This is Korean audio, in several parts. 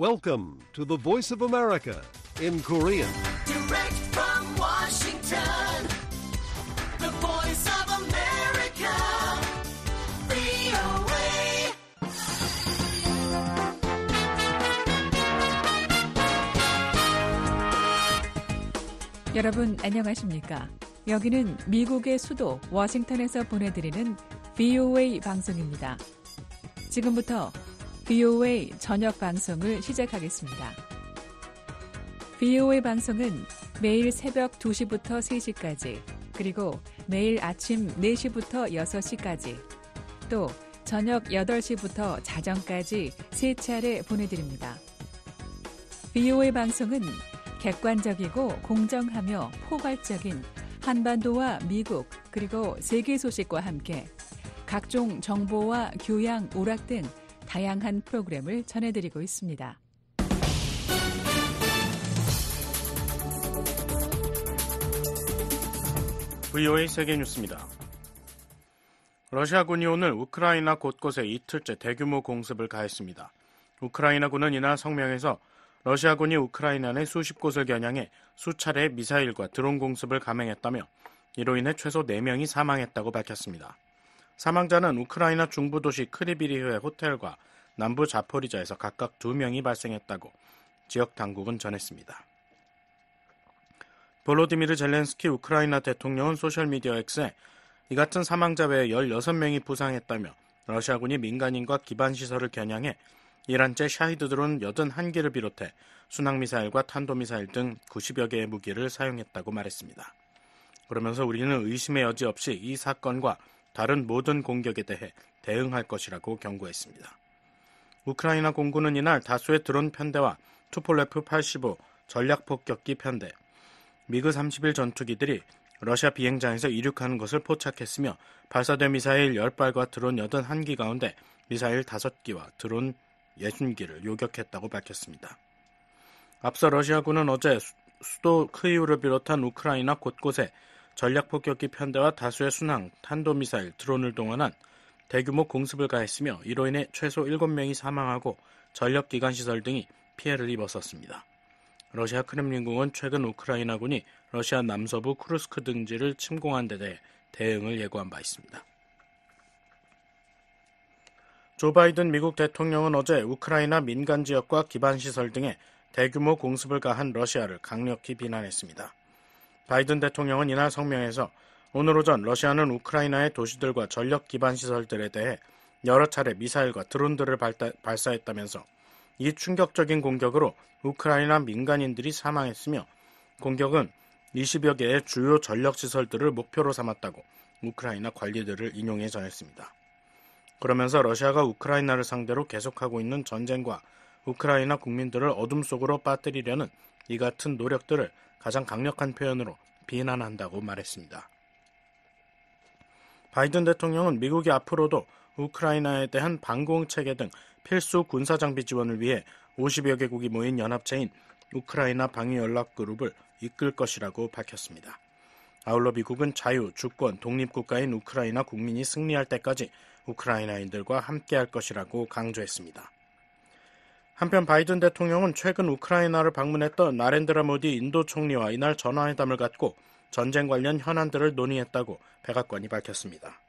Welcome to the Voice of America in Korean. Direct from Washington, the Voice of America, VOA. 여러분, 안녕하십니까? 여기는 미국의 수도 워싱턴에서 보내드리는 VOA 방송입니다. 지금부터 BOA 저녁 방송을 시작하겠습니다. BOA 방송은 매일 새벽 2시부터 3시까지, 그리고 매일 아침 4시부터 6시까지, 또 저녁 8시부터 자정까지 세 차례 보내드립니다. BOA 방송은 객관적이고 공정하며 포괄적인 한반도와 미국 그리고 세계 소식과 함께 각종 정보와 교양, 오락 등 다양한 프로그램을 전해드리고 있습니다. VOA 세계뉴스입니다. 러시아군이 오늘 우크라이나 곳곳에 이틀째 대규모 공습을 가했습니다. 우크라이나군은 이날 성명에서 러시아군이 우크라이나 내 수십 곳을 겨냥해 수차례 미사일과 드론 공습을 감행했다며 이로 인해 최소 4명이 사망했다고 밝혔습니다. 사망자는 우크라이나 중부 도시 크리비리흐의 호텔과 남부 자포리자에서 각각 2명이 발생했다고 지역 당국은 전했습니다. 볼로디미르 젤렌스키 우크라이나 대통령은 소셜미디어 X에 이 같은 사망자 외에 16명이 부상했다며 러시아군이 민간인과 기반시설을 겨냥해 이란제 샤히드 드론 81개를 비롯해 순항미사일과 탄도미사일 등 90여 개의 무기를 사용했다고 말했습니다. 그러면서 우리는 의심의 여지 없이 이 사건과 다른 모든 공격에 대해 대응할 것이라고 경고했습니다. 우크라이나 공군은 이날 다수의 드론 편대와 투폴레프 85 전략 폭격기 편대, 미그 31 전투기들이 러시아 비행장에서 이륙하는 것을 포착했으며 발사된 미사일 10발과 드론 81기 가운데 미사일 5기와 드론 60기를 요격했다고 밝혔습니다. 앞서 러시아군은 어제 수도 크이우를 비롯한 우크라이나 곳곳에 전략폭격기 편대와 다수의 순항, 탄도미사일, 드론을 동원한 대규모 공습을 가했으며 이로 인해 최소 7명이 사망하고 전력기관 시설 등이 피해를 입었었습니다. 러시아 크렘린궁은 최근 우크라이나군이 러시아 남서부 크루스크 등지를 침공한 데 대해 대응을 예고한 바 있습니다. 조 바이든 미국 대통령은 어제 우크라이나 민간 지역과 기반 시설 등에 대규모 공습을 가한 러시아를 강력히 비난했습니다. 바이든 대통령은 이날 성명에서 오늘 오전 러시아는 우크라이나의 도시들과 전력 기반 시설들에 대해 여러 차례 미사일과 드론들을 발사, 했다면서이 충격적인 공격으로 우크라이나 민간인들이 사망했으며 공격은 20여 개의 주요 전력 시설들을 목표로 삼았다고 우크라이나 관리들을 인용해 전했습니다. 그러면서 러시아가 우크라이나를 상대로 계속하고 있는 전쟁과 우크라이나 국민들을 어둠 속으로 빠뜨리려는 이 같은 노력들을 가장 강력한 표현으로 비난한다고 말했습니다. 바이든 대통령은 미국이 앞으로도 우크라이나에 대한 방공 체계 등 필수 군사 장비 지원을 위해 50여 개국이 모인 연합체인 우크라이나 방위 연락 그룹을 이끌 것이라고 밝혔습니다. 아울러 미국은 자유, 주권, 독립국가인 우크라이나 국민이 승리할 때까지 우크라이나인들과 함께할 것이라고 강조했습니다. 한편 바이든 대통령은 최근 우크라이나를 방문했던 나렌드라 모디 인도 총리와 이날 전화회담을 갖고 전쟁 관련 현안들을 논의했다고 백악관이 밝혔습니다.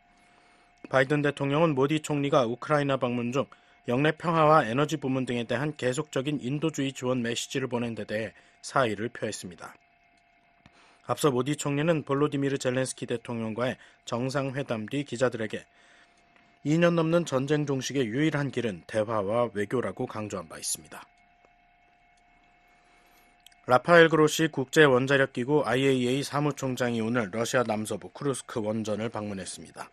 바이든 대통령은 모디 총리가 우크라이나 방문 중 영내 평화와 에너지 부문 등에 대한 계속적인 인도주의 지원 메시지를 보낸 데 대해 사의를 표했습니다. 앞서 모디 총리는 볼로디미르 젤렌스키 대통령과의 정상회담 뒤 기자들에게 2년 넘는 전쟁 종식의 유일한 길은 대화와 외교라고 강조한 바 있습니다. 라파엘 그로시 국제원자력기구 IAEA 사무총장이 오늘 러시아 남서부 크루스크 원전을 방문했습니다.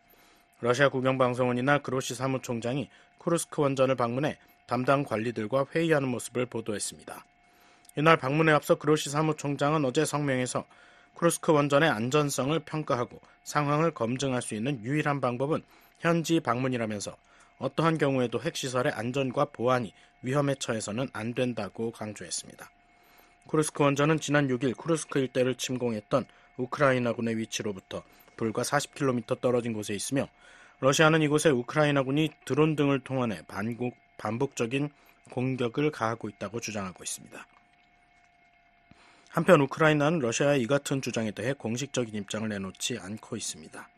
러시아 국영방송원이나 그로시 사무총장이 크루스크 원전을 방문해 담당 관리들과 회의하는 모습을 보도했습니다. 이날 방문에 앞서 그로시 사무총장은 어제 성명에서 크루스크 원전의 안전성을 평가하고 상황을 검증할 수 있는 유일한 방법은 현지 방문이라면서 어떠한 경우에도 핵시설의 안전과 보안이 위험에 처해서는 안 된다고 강조했습니다. 크르스크 원전은 지난 6일 크르스크 일대를 침공했던 우크라이나군의 위치로부터 불과 40km 떨어진 곳에 있으며 러시아는 이곳에 우크라이나군이 드론 등을 통한 반국, 반복적인 공격을 가하고 있다고 주장하고 있습니다. 한편 우크라이나는 러시아의 이 같은 주장에 대해 공식적인 입장을 내놓지 않고 있습니다.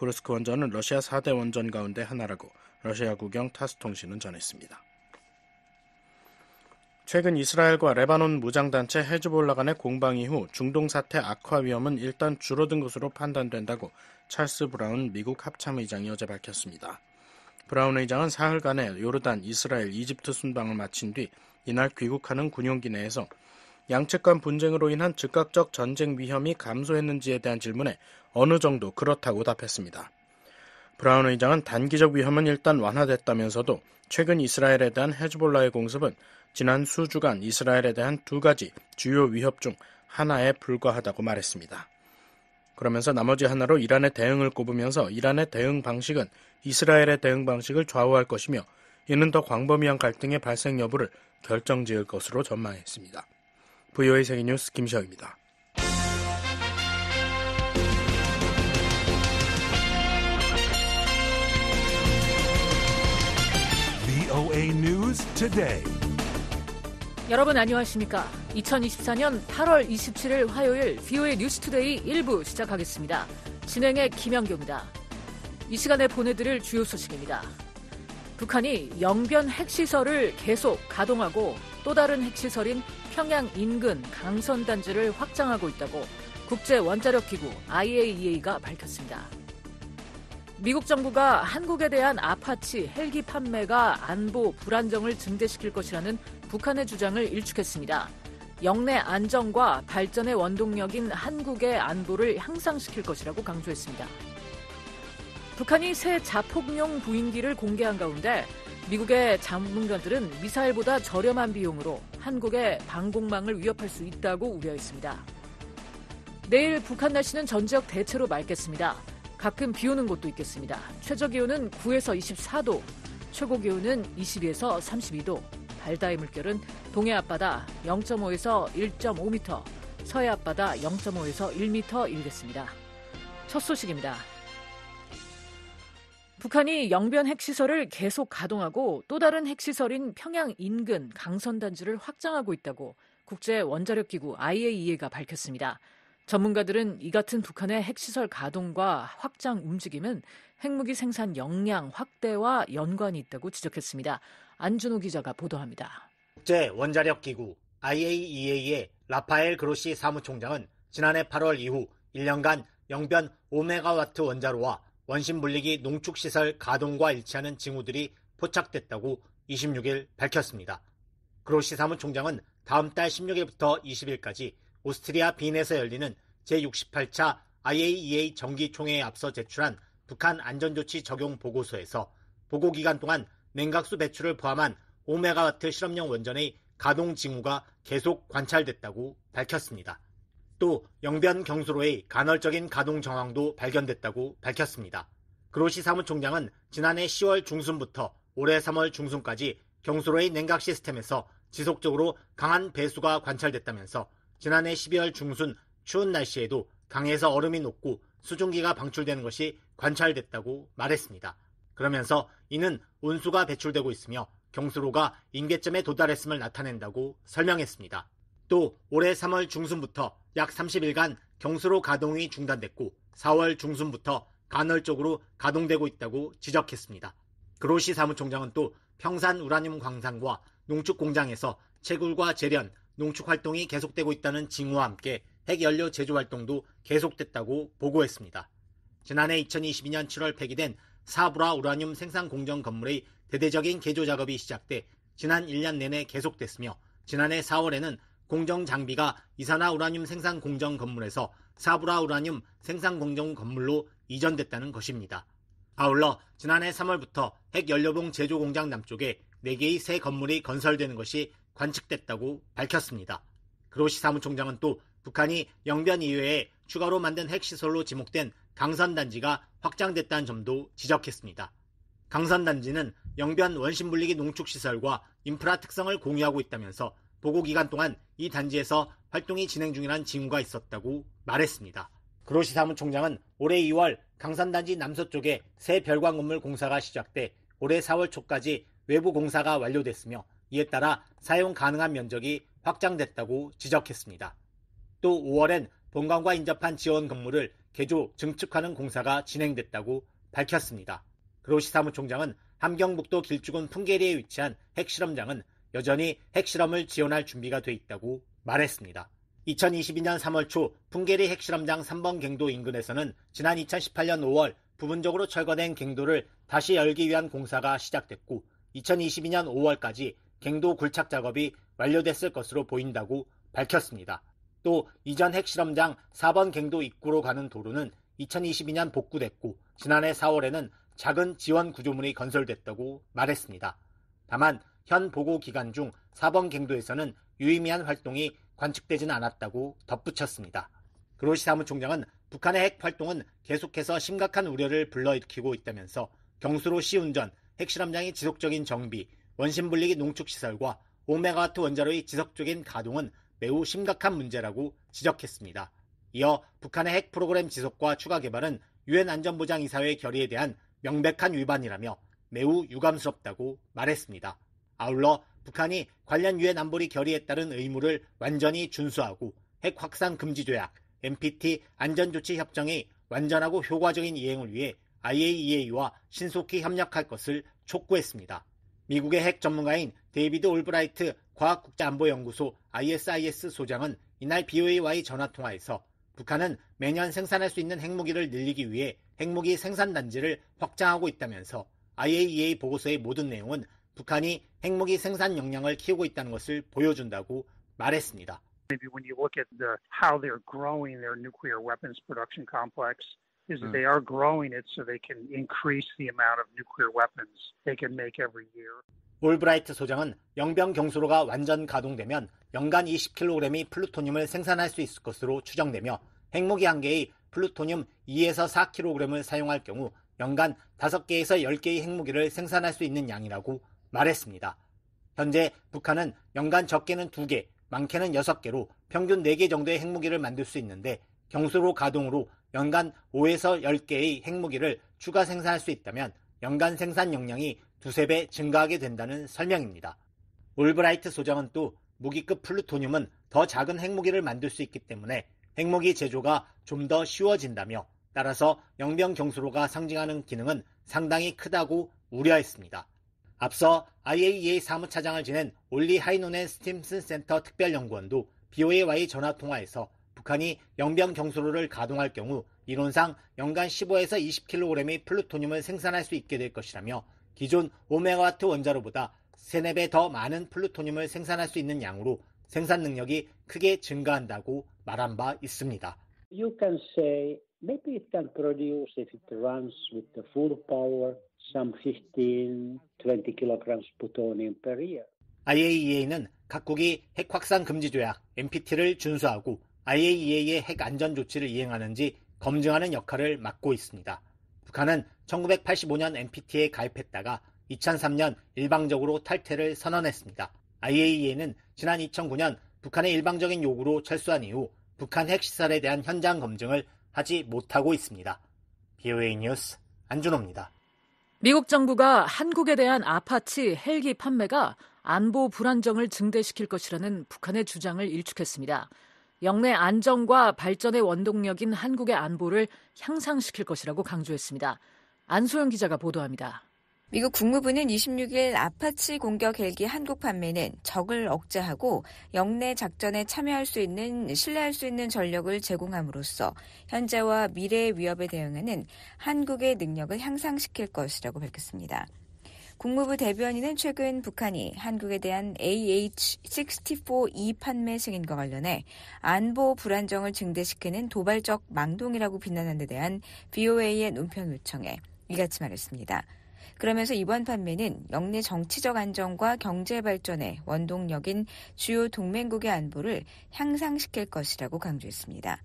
구르스크 원전은 러시아 4대 원전 가운데 하나라고 러시아 국영 타스 통신은 전했습니다. 최근 이스라엘과 레바논 무장단체 헤즈볼라 간의 공방 이후 중동 사태 악화 위험은 일단 줄어든 것으로 판단된다고 찰스 브라운 미국 합참의장이 어제 밝혔습니다. 브라운 의장은 사흘간의 요르단, 이스라엘, 이집트 순방을 마친 뒤 이날 귀국하는 군용기 내에서 양측 간 분쟁으로 인한 즉각적 전쟁 위험이 감소했는지에 대한 질문에 어느 정도 그렇다고 답했습니다. 브라운 의장은 단기적 위험은 일단 완화됐다면서도 최근 이스라엘에 대한 헤즈볼라의 공습은 지난 수주간 이스라엘에 대한 두 가지 주요 위협 중 하나에 불과하다고 말했습니다. 그러면서 나머지 하나로 이란의 대응을 꼽으면서 이란의 대응 방식은 이스라엘의 대응 방식을 좌우할 것이며 이는 더 광범위한 갈등의 발생 여부를 결정지을 것으로 전망했습니다. VOA 세계뉴스 김시영입니다. 여러분 안녕하십니까? 2024년 8월 27일 화요일 VOA 뉴스 투데이 1부 시작하겠습니다. 진행의 김현경입니다. 이 시간에 보내드릴 주요 소식입니다. 북한이 영변 핵시설을 계속 가동하고 또 다른 핵시설인 평양 인근 강선 단지를 확장하고 있다고 국제 원자력 기구 IAEA가 밝혔습니다. 미국 정부가 한국에 대한 아파치 헬기 판매가 안보 불안정을 증대시킬 것이라는 북한의 주장을 일축했습니다. 영내 안정과 발전의 원동력인 한국의 안보를 향상시킬 것이라고 강조했습니다. 북한이 새 자폭용 부인기를 공개한 가운데 미국의 전문가들은 미사일보다 저렴한 비용으로 한국의 방공망을 위협할 수 있다고 우려했습니다. 내일 북한 날씨는 전 지역 대체로 맑겠습니다. 가끔 비 오는 곳도 있겠습니다. 최저 기온은 9에서 24도, 최고 기온은 22에서 32도, 발다의 물결은 동해 앞바다 0.5에서 1.5m, 서해 앞바다 0.5에서 1m 일겠습니다. 첫 소식입니다. 북한이 영변 핵시설을 계속 가동하고 또 다른 핵시설인 평양 인근 강선단지를 확장하고 있다고 국제 원자력 기구 IAEA가 밝혔습니다. 전문가들은 이 같은 북한의 핵시설 가동과 확장 움직임은 핵무기 생산 역량 확대와 연관이 있다고 지적했습니다. 안준호 기자가 보도합니다. 국제 원자력 기구 IAEA의 라파엘 그로시 사무총장은 지난해 8월 이후 1년간 영변 5메가와트 원자로와 원심 물리기 농축시설 가동과 일치하는 징후들이 포착됐다고 26일 밝혔습니다. 그로시 사무총장은 다음 달 16일부터 20일까지 오스트리아 빈에서 열리는 제68차 IAEA 정기총회에 앞서 제출한 북한 안전조치 적용 보고서에서 보고기간 동안 냉각수 배출을 포함한 5메가와트 실험용 원전의 가동 징후가 계속 관찰됐다고 밝혔습니다. 또 영변 경수로의 간헐적인 가동 정황도 발견됐다고 밝혔습니다. 그로시 사무총장은 지난해 10월 중순부터 올해 3월 중순까지 경수로의 냉각 시스템에서 지속적으로 강한 배수가 관찰됐다면서 지난해 12월 중순 추운 날씨에도 강에서 얼음이 녹고 수증기가 방출되는 것이 관찰됐다고 말했습니다. 그러면서 이는 온수가 배출되고 있으며 경수로가 임계점에 도달했음을 나타낸다고 설명했습니다. 또 올해 3월 중순부터 약 30일간 경수로 가동이 중단됐고 4월 중순부터 간헐적으로 가동되고 있다고 지적했습니다. 그로시 사무총장은 또 평산 우라늄 광산과 농축 공장에서 채굴과 재련, 농축 활동이 계속되고 있다는 징후와 함께 핵연료 제조 활동도 계속됐다고 보고했습니다. 지난해 2022년 7월 폐기된 사브라 우라늄 생산 공정 건물의 대대적인 개조 작업이 시작돼 지난 1년 내내 계속됐으며 지난해 4월에는 공정 장비가 이산화 우라늄 생산 공정 건물에서 사브라 우라늄 생산 공정 건물로 이전됐다는 것입니다. 아울러 지난해 3월부터 핵연료봉 제조 공장 남쪽에 4개의 새 건물이 건설되는 것이 관측됐다고 밝혔습니다. 그로시 사무총장은 또 북한이 영변 이외에 추가로 만든 핵시설로 지목된 강산단지가 확장됐다는 점도 지적했습니다. 강산단지는 영변 원심물리기 농축시설과 인프라 특성을 공유하고 있다면서 보고 기간 동안 이 단지에서 활동이 진행 중이란 징후가 있었다고 말했습니다. 그로시 사무총장은 올해 2월 강산단지 남서쪽에 새 별관 건물 공사가 시작돼 올해 4월 초까지 외부 공사가 완료됐으며 이에 따라 사용 가능한 면적이 확장됐다고 지적했습니다. 또 5월엔 본관과 인접한 지원 건물을 개조, 증축하는 공사가 진행됐다고 밝혔습니다. 그로시 사무총장은 함경북도 길주군 풍계리에 위치한 핵실험장은 여전히 핵실험을 지원할 준비가 돼 있다고 말했습니다. 2022년 3월 초 풍계리 핵실험장 3번 갱도 인근에서는 지난 2018년 5월 부분적으로 철거된 갱도를 다시 열기 위한 공사가 시작됐고 2022년 5월까지 갱도 굴착 작업이 완료됐을 것으로 보인다고 밝혔습니다. 또 이전 핵실험장 4번 갱도 입구로 가는 도로는 2022년 복구됐고 지난해 4월에는 작은 지원 구조물이 건설됐다고 말했습니다. 다만 현 보고 기간 중 4번 갱도에서는 유의미한 활동이 관측되지는 않았다고 덧붙였습니다. 그로시 사무총장은 북한의 핵 활동은 계속해서 심각한 우려를 불러일으키고 있다면서 경수로 시 운전, 핵실험장의 지속적인 정비, 원심분리기 농축시설과 5메가와트 원자로의 지속적인 가동은 매우 심각한 문제라고 지적했습니다. 이어 북한의 핵 프로그램 지속과 추가 개발은 유엔 안전보장이사회 의 결의에 대한 명백한 위반이라며 매우 유감스럽다고 말했습니다. 아울러 북한이 관련 유엔 안보리 결의에 따른 의무를 완전히 준수하고 핵 확산 금지 조약 NPT 안전조치 협정의 완전하고 효과적인 이행을 위해 IAEA와 신속히 협력할 것을 촉구했습니다. 미국의 핵 전문가인 데이비드 올브라이트 과학국제안보연구소 ISIS 소장은 이날 BOA와의 전화통화에서 북한은 매년 생산할 수 있는 핵무기를 늘리기 위해 핵무기 생산단지를 확장하고 있다면서 IAEA 보고서의 모든 내용은 북한이 핵무기 생산 역량을 키우고 있다는 것을 보여준다고 말했습니다. When you look at the, how they're growing their nuclear weapons production complex, is that they are growing it so they can increase the amount of nuclear weapons they can make every year. 올브라이트 소장은 영병 경수로가 완전 가동되면 연간 20kg의 플루토늄을 생산할 수 있을 것으로 추정되며 핵무기 한 개의 플루토늄 2에서 4kg을 사용할 경우 연간 5개에서 10개의 핵무기를 생산할 수 있는 양이라고 말했습니다. 현재 북한은 연간 적게는 2개, 많게는 6개로 평균 4개 정도의 핵무기를 만들 수 있는데 경수로 가동으로 연간 5에서 10개의 핵무기를 추가 생산할 수 있다면 연간 생산 역량이 두세 배 증가하게 된다는 설명입니다. 올브라이트 소장은 또 무기급 플루토늄은 더 작은 핵무기를 만들 수 있기 때문에 핵무기 제조가 좀 더 쉬워진다며 따라서 영병 경수로가 상징하는 기능은 상당히 크다고 우려했습니다. 앞서 IAEA 사무차장을 지낸 올리 하이노넨 스팀슨 센터 특별연구원도 BOA와의 전화통화에서 북한이 영변 경수로를 가동할 경우 이론상 연간 15에서 20kg의 플루토늄을 생산할 수 있게 될 것이라며 기존 5메가와트 원자로보다 3, 4배 더 많은 플루토늄을 생산할 수 있는 양으로 생산 능력이 크게 증가한다고 말한 바 있습니다. You can say maybe it can produce if it runs with the full power some 15, 20 kilograms plutonium per year. IAEA는 각국이 핵 확산 금지 조약 NPT를 준수하고 IAEA의 핵 안전 조치를 이행하는지 검증하는 역할을 맡고 있습니다. 북한은 1985년 NPT에 가입했다가 2003년 일방적으로 탈퇴를 선언했습니다. IAEA는 지난 2009년 북한의 일방적인 요구로 철수한 이후 북한 핵시설에 대한 현장 검증을 하지 못하고 있습니다. BOA 뉴스 안준호입니다. 미국 정부가 한국에 대한 아파치 헬기 판매가 안보 불안정을 증대시킬 것이라는 북한의 주장을 일축했습니다. 영내 안정과 발전의 원동력인 한국의 안보를 향상시킬 것이라고 강조했습니다. 안소영 기자가 보도합니다. 미국 국무부는 26일 아파치 공격 헬기 한국 판매는 적을 억제하고 영내 작전에 참여할 수 있는 신뢰할 수 있는 전력을 제공함으로써 현재와 미래의 위협에 대응하는 한국의 능력을 향상시킬 것이라고 밝혔습니다. 국무부 대변인은 최근 북한이 한국에 대한 AH-64E 판매 승인과 관련해 안보 불안정을 증대시키는 도발적 망동이라고 비난한 데 대한 BOA의 논평 요청에 이같이 말했습니다. 그러면서 이번 판매는 영내 정치적 안정과 경제 발전의 원동력인 주요 동맹국의 안보를 향상시킬 것이라고 강조했습니다.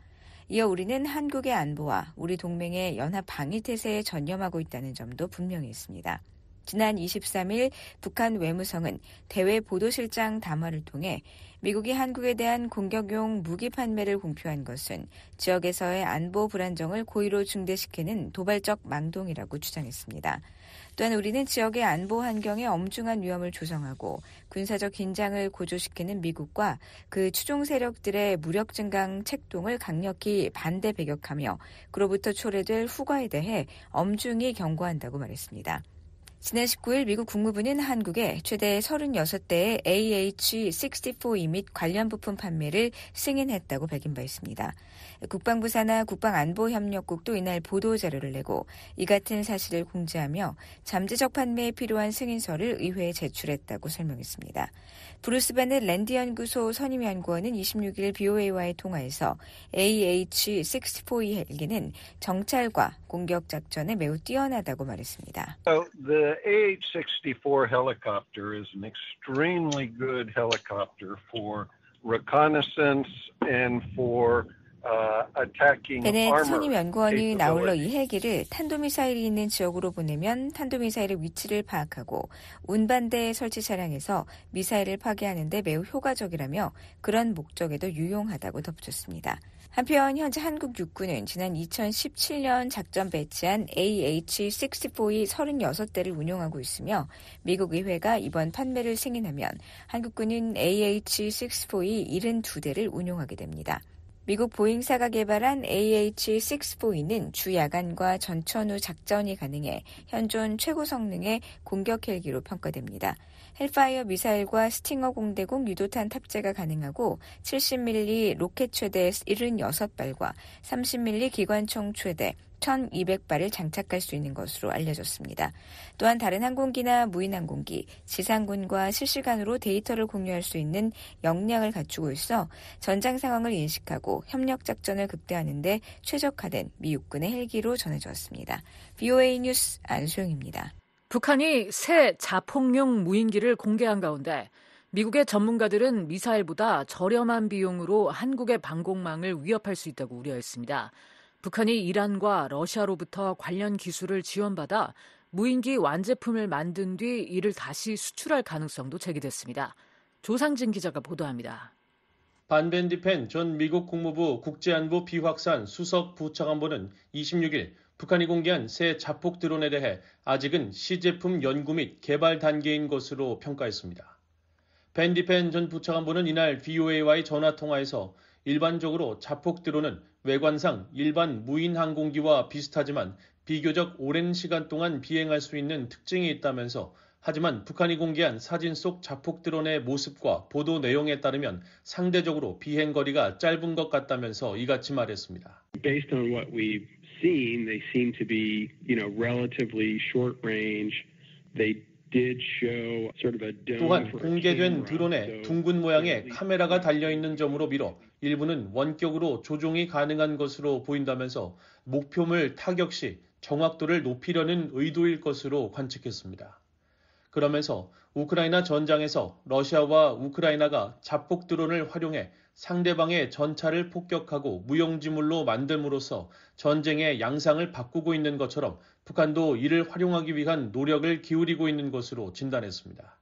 이어 우리는 한국의 안보와 우리 동맹의 연합 방위 태세에 전념하고 있다는 점도 분명히 했습니다. 지난 23일 북한 외무성은 대외 보도실장 담화를 통해 미국이 한국에 대한 공격용 무기 판매를 공표한 것은 지역에서의 안보 불안정을 고의로 중대시키는 도발적 망동이라고 주장했습니다. 또한 우리는 지역의 안보 환경에 엄중한 위험을 조성하고 군사적 긴장을 고조시키는 미국과 그 추종 세력들의 무력 증강 책동을 강력히 반대 배격하며 그로부터 초래될 후과에 대해 엄중히 경고한다고 말했습니다. 지난 19일 미국 국무부는 한국에 최대 36대의 AH-64E 및 관련 부품 판매를 승인했다고 밝힌 바 있습니다. 국방부사나 국방안보협력국도 이날 보도자료를 내고 이 같은 사실을 공지하며 잠재적 판매에 필요한 승인서를 의회에 제출했다고 설명했습니다. 브루스바넷 랜디연구소 선임연구원은 26일 BOA와의 통화에서 AH-64E 헬기는 정찰과 공격작전에 매우 뛰어나다고 말했습니다. So uh, the... t h AH-64 helicopter is an extremely good helicopter for reconnaissance and for 베넷 uh, 선임 연구원이 나홀로 이 헬기를 탄도미사일이 있는 지역으로 보내면 탄도미사일의 위치를 파악하고 운반대 설치 차량에서 미사일을 파괴하는 데 매우 효과적이라며 그런 목적에도 유용하다고 덧붙였습니다. 한편 현재 한국 육군은 지난 2017년 작전 배치한 AH-64이 36대를 운용하고 있으며 미국 의회가 이번 판매를 승인하면 한국군은 AH-64이 72대를 운용하게 됩니다. 미국 보잉사가 개발한 AH-64는 주야간과 전천후 작전이 가능해 현존 최고 성능의 공격 헬기로 평가됩니다. 헬파이어 미사일과 스팅어 공대공 유도탄 탑재가 가능하고 70mm 로켓 최대 76발과 30mm 기관총 최대 1,200발을 장착할 수 있는 것으로 알려졌습니다. 또한 다른 항공기나 무인항공기, 지상군과 실시간으로 데이터를 공유할 수 있는 역량을 갖추고 있어 전장 상황을 인식하고 협력 작전을 극대화하는데 최적화된 미육군의 헬기로 전해졌습니다. BOA 뉴스 안수영입니다. 북한이 새 자폭용 무인기를 공개한 가운데 미국의 전문가들은 미사일보다 저렴한 비용으로 한국의 방공망을 위협할 수 있다고 우려했습니다. 북한이 이란과 러시아로부터 관련 기술을 지원받아 무인기 완제품을 만든 뒤 이를 다시 수출할 가능성도 제기됐습니다. 조상진 기자가 보도합니다. 반벤디펜 전 미국 국무부 국제안보 비확산 수석 부차관보는 26일 북한이 공개한 새 자폭 드론에 대해 아직은 시제품 연구 및 개발 단계인 것으로 평가했습니다. 벤디펜 전부차관부는 이날 VOA와의 전화 통화에서 일반적으로 자폭 드론은 외관상 일반 무인 항공기와 비슷하지만 비교적 오랜 시간 동안 비행할 수 있는 특징이 있다면서 하지만 북한이 공개한 사진 속 자폭 드론의 모습과 보도 내용에 따르면 상대적으로 비행 거리가 짧은 것 같다면서 이같이 말했습니다. Based on what we seen, they seem to be, you know, relatively short range. They 또한 공개된 드론에 둥근 모양의 카메라가 달려 있는 점으로 미뤄 일부는 원격으로 조종이 가능한 것으로 보인다면서 목표물 타격 시 정확도를 높이려는 의도일 것으로 관측했습니다. 그러면서 우크라이나 전장에서 러시아와 우크라이나가 자폭 드론을 활용해 상대방의 전차를 폭격하고 무용지물로 만듦으로써 전쟁의 양상을 바꾸고 있는 것처럼 북한도 이를 활용하기 위한 노력을 기울이고 있는 것으로 진단했습니다.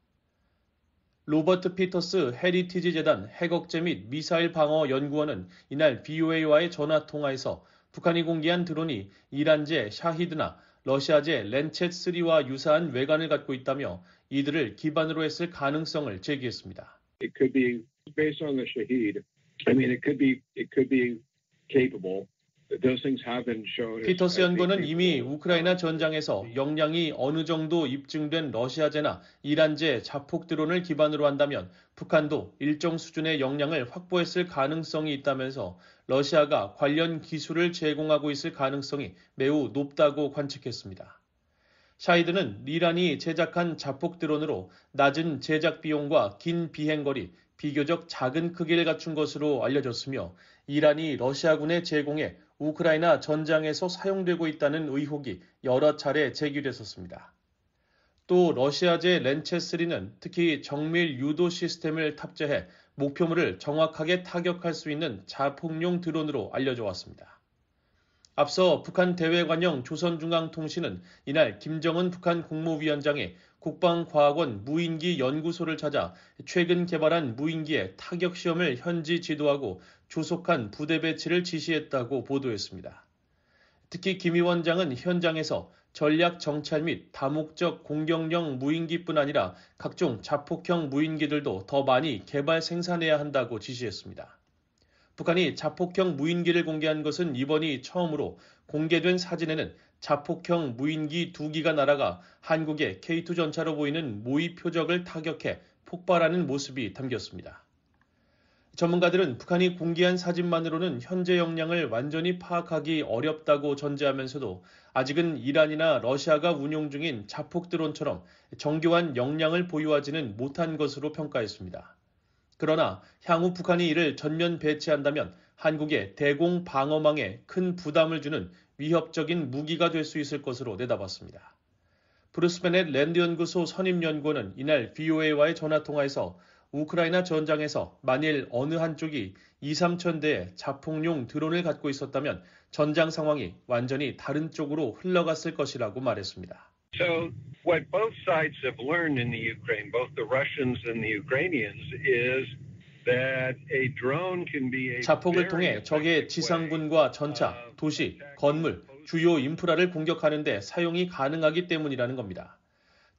로버트 피터스 헤리티지 재단 핵억제 및 미사일 방어 연구원은 이날 BOA와의 전화 통화에서 북한이 공개한 드론이 이란제 샤히드나 러시아제 렌챗3와 유사한 외관을 갖고 있다며 이들을 기반으로 했을 가능성을 제기했습니다. It could be based on the Shahid, I mean, it could be it could be capable. 피터스 연구는 이미 우크라이나 전장에서 역량이 어느 정도 입증된 러시아제나 이란제 자폭 드론을 기반으로 한다면 북한도 일정 수준의 역량을 확보했을 가능성이 있다면서 러시아가 관련 기술을 제공하고 있을 가능성이 매우 높다고 관측했습니다. 샤이드는 이란이 제작한 자폭 드론으로 낮은 제작 비용과 긴 비행거리, 비교적 작은 크기를 갖춘 것으로 알려졌으며 이란이 러시아군의제공에 우크라이나 전장에서 사용되고 있다는 의혹이 여러 차례 제기됐었습니다. 또 러시아제 렌체3는 특히 정밀 유도 시스템을 탑재해 목표물을 정확하게 타격할 수 있는 자폭용 드론으로 알려져 왔습니다. 앞서 북한 대외관영 조선중앙통신은 이날 김정은 북한 국무위원장이 국방과학원 무인기 연구소를 찾아 최근 개발한 무인기의 타격 시험을 현지 지도하고 조속한 부대 배치를 지시했다고 보도했습니다. 특히 김 위원장은 현장에서 전략 정찰 및 다목적 공격형 무인기뿐 아니라 각종 자폭형 무인기들도 더 많이 개발 생산해야 한다고 지시했습니다. 북한이 자폭형 무인기를 공개한 것은 이번이 처음으로 공개된 사진에는 자폭형 무인기 2기가 날아가 한국의 K2 전차로 보이는 모의 표적을 타격해 폭발하는 모습이 담겼습니다. 전문가들은 북한이 공개한 사진만으로는 현재 역량을 완전히 파악하기 어렵다고 전제하면서도 아직은 이란이나 러시아가 운용 중인 자폭 드론처럼 정교한 역량을 보유하지는 못한 것으로 평가했습니다. 그러나 향후 북한이 이를 전면 배치한다면 한국의 대공 방어망에 큰 부담을 주는 위협적인 무기가 될 수 있을 것으로 내다봤습니다. 브루스벤의 랜드연구소 선임연구원은 이날 VOA와의 전화통화에서 우크라이나 전장에서 만일 어느 한쪽이 2, 3천 대의 자폭용 드론을 갖고 있었다면 전장 상황이 완전히 다른 쪽으로 흘러갔을 것이라고 말했습니다. So what both sides have learned in the Ukraine, both the Russians and the Ukrainians, is 자폭을 통해 적의 지상군과 전차, 도시, 건물, 주요 인프라를 공격하는 데 사용이 가능하기 때문이라는 겁니다.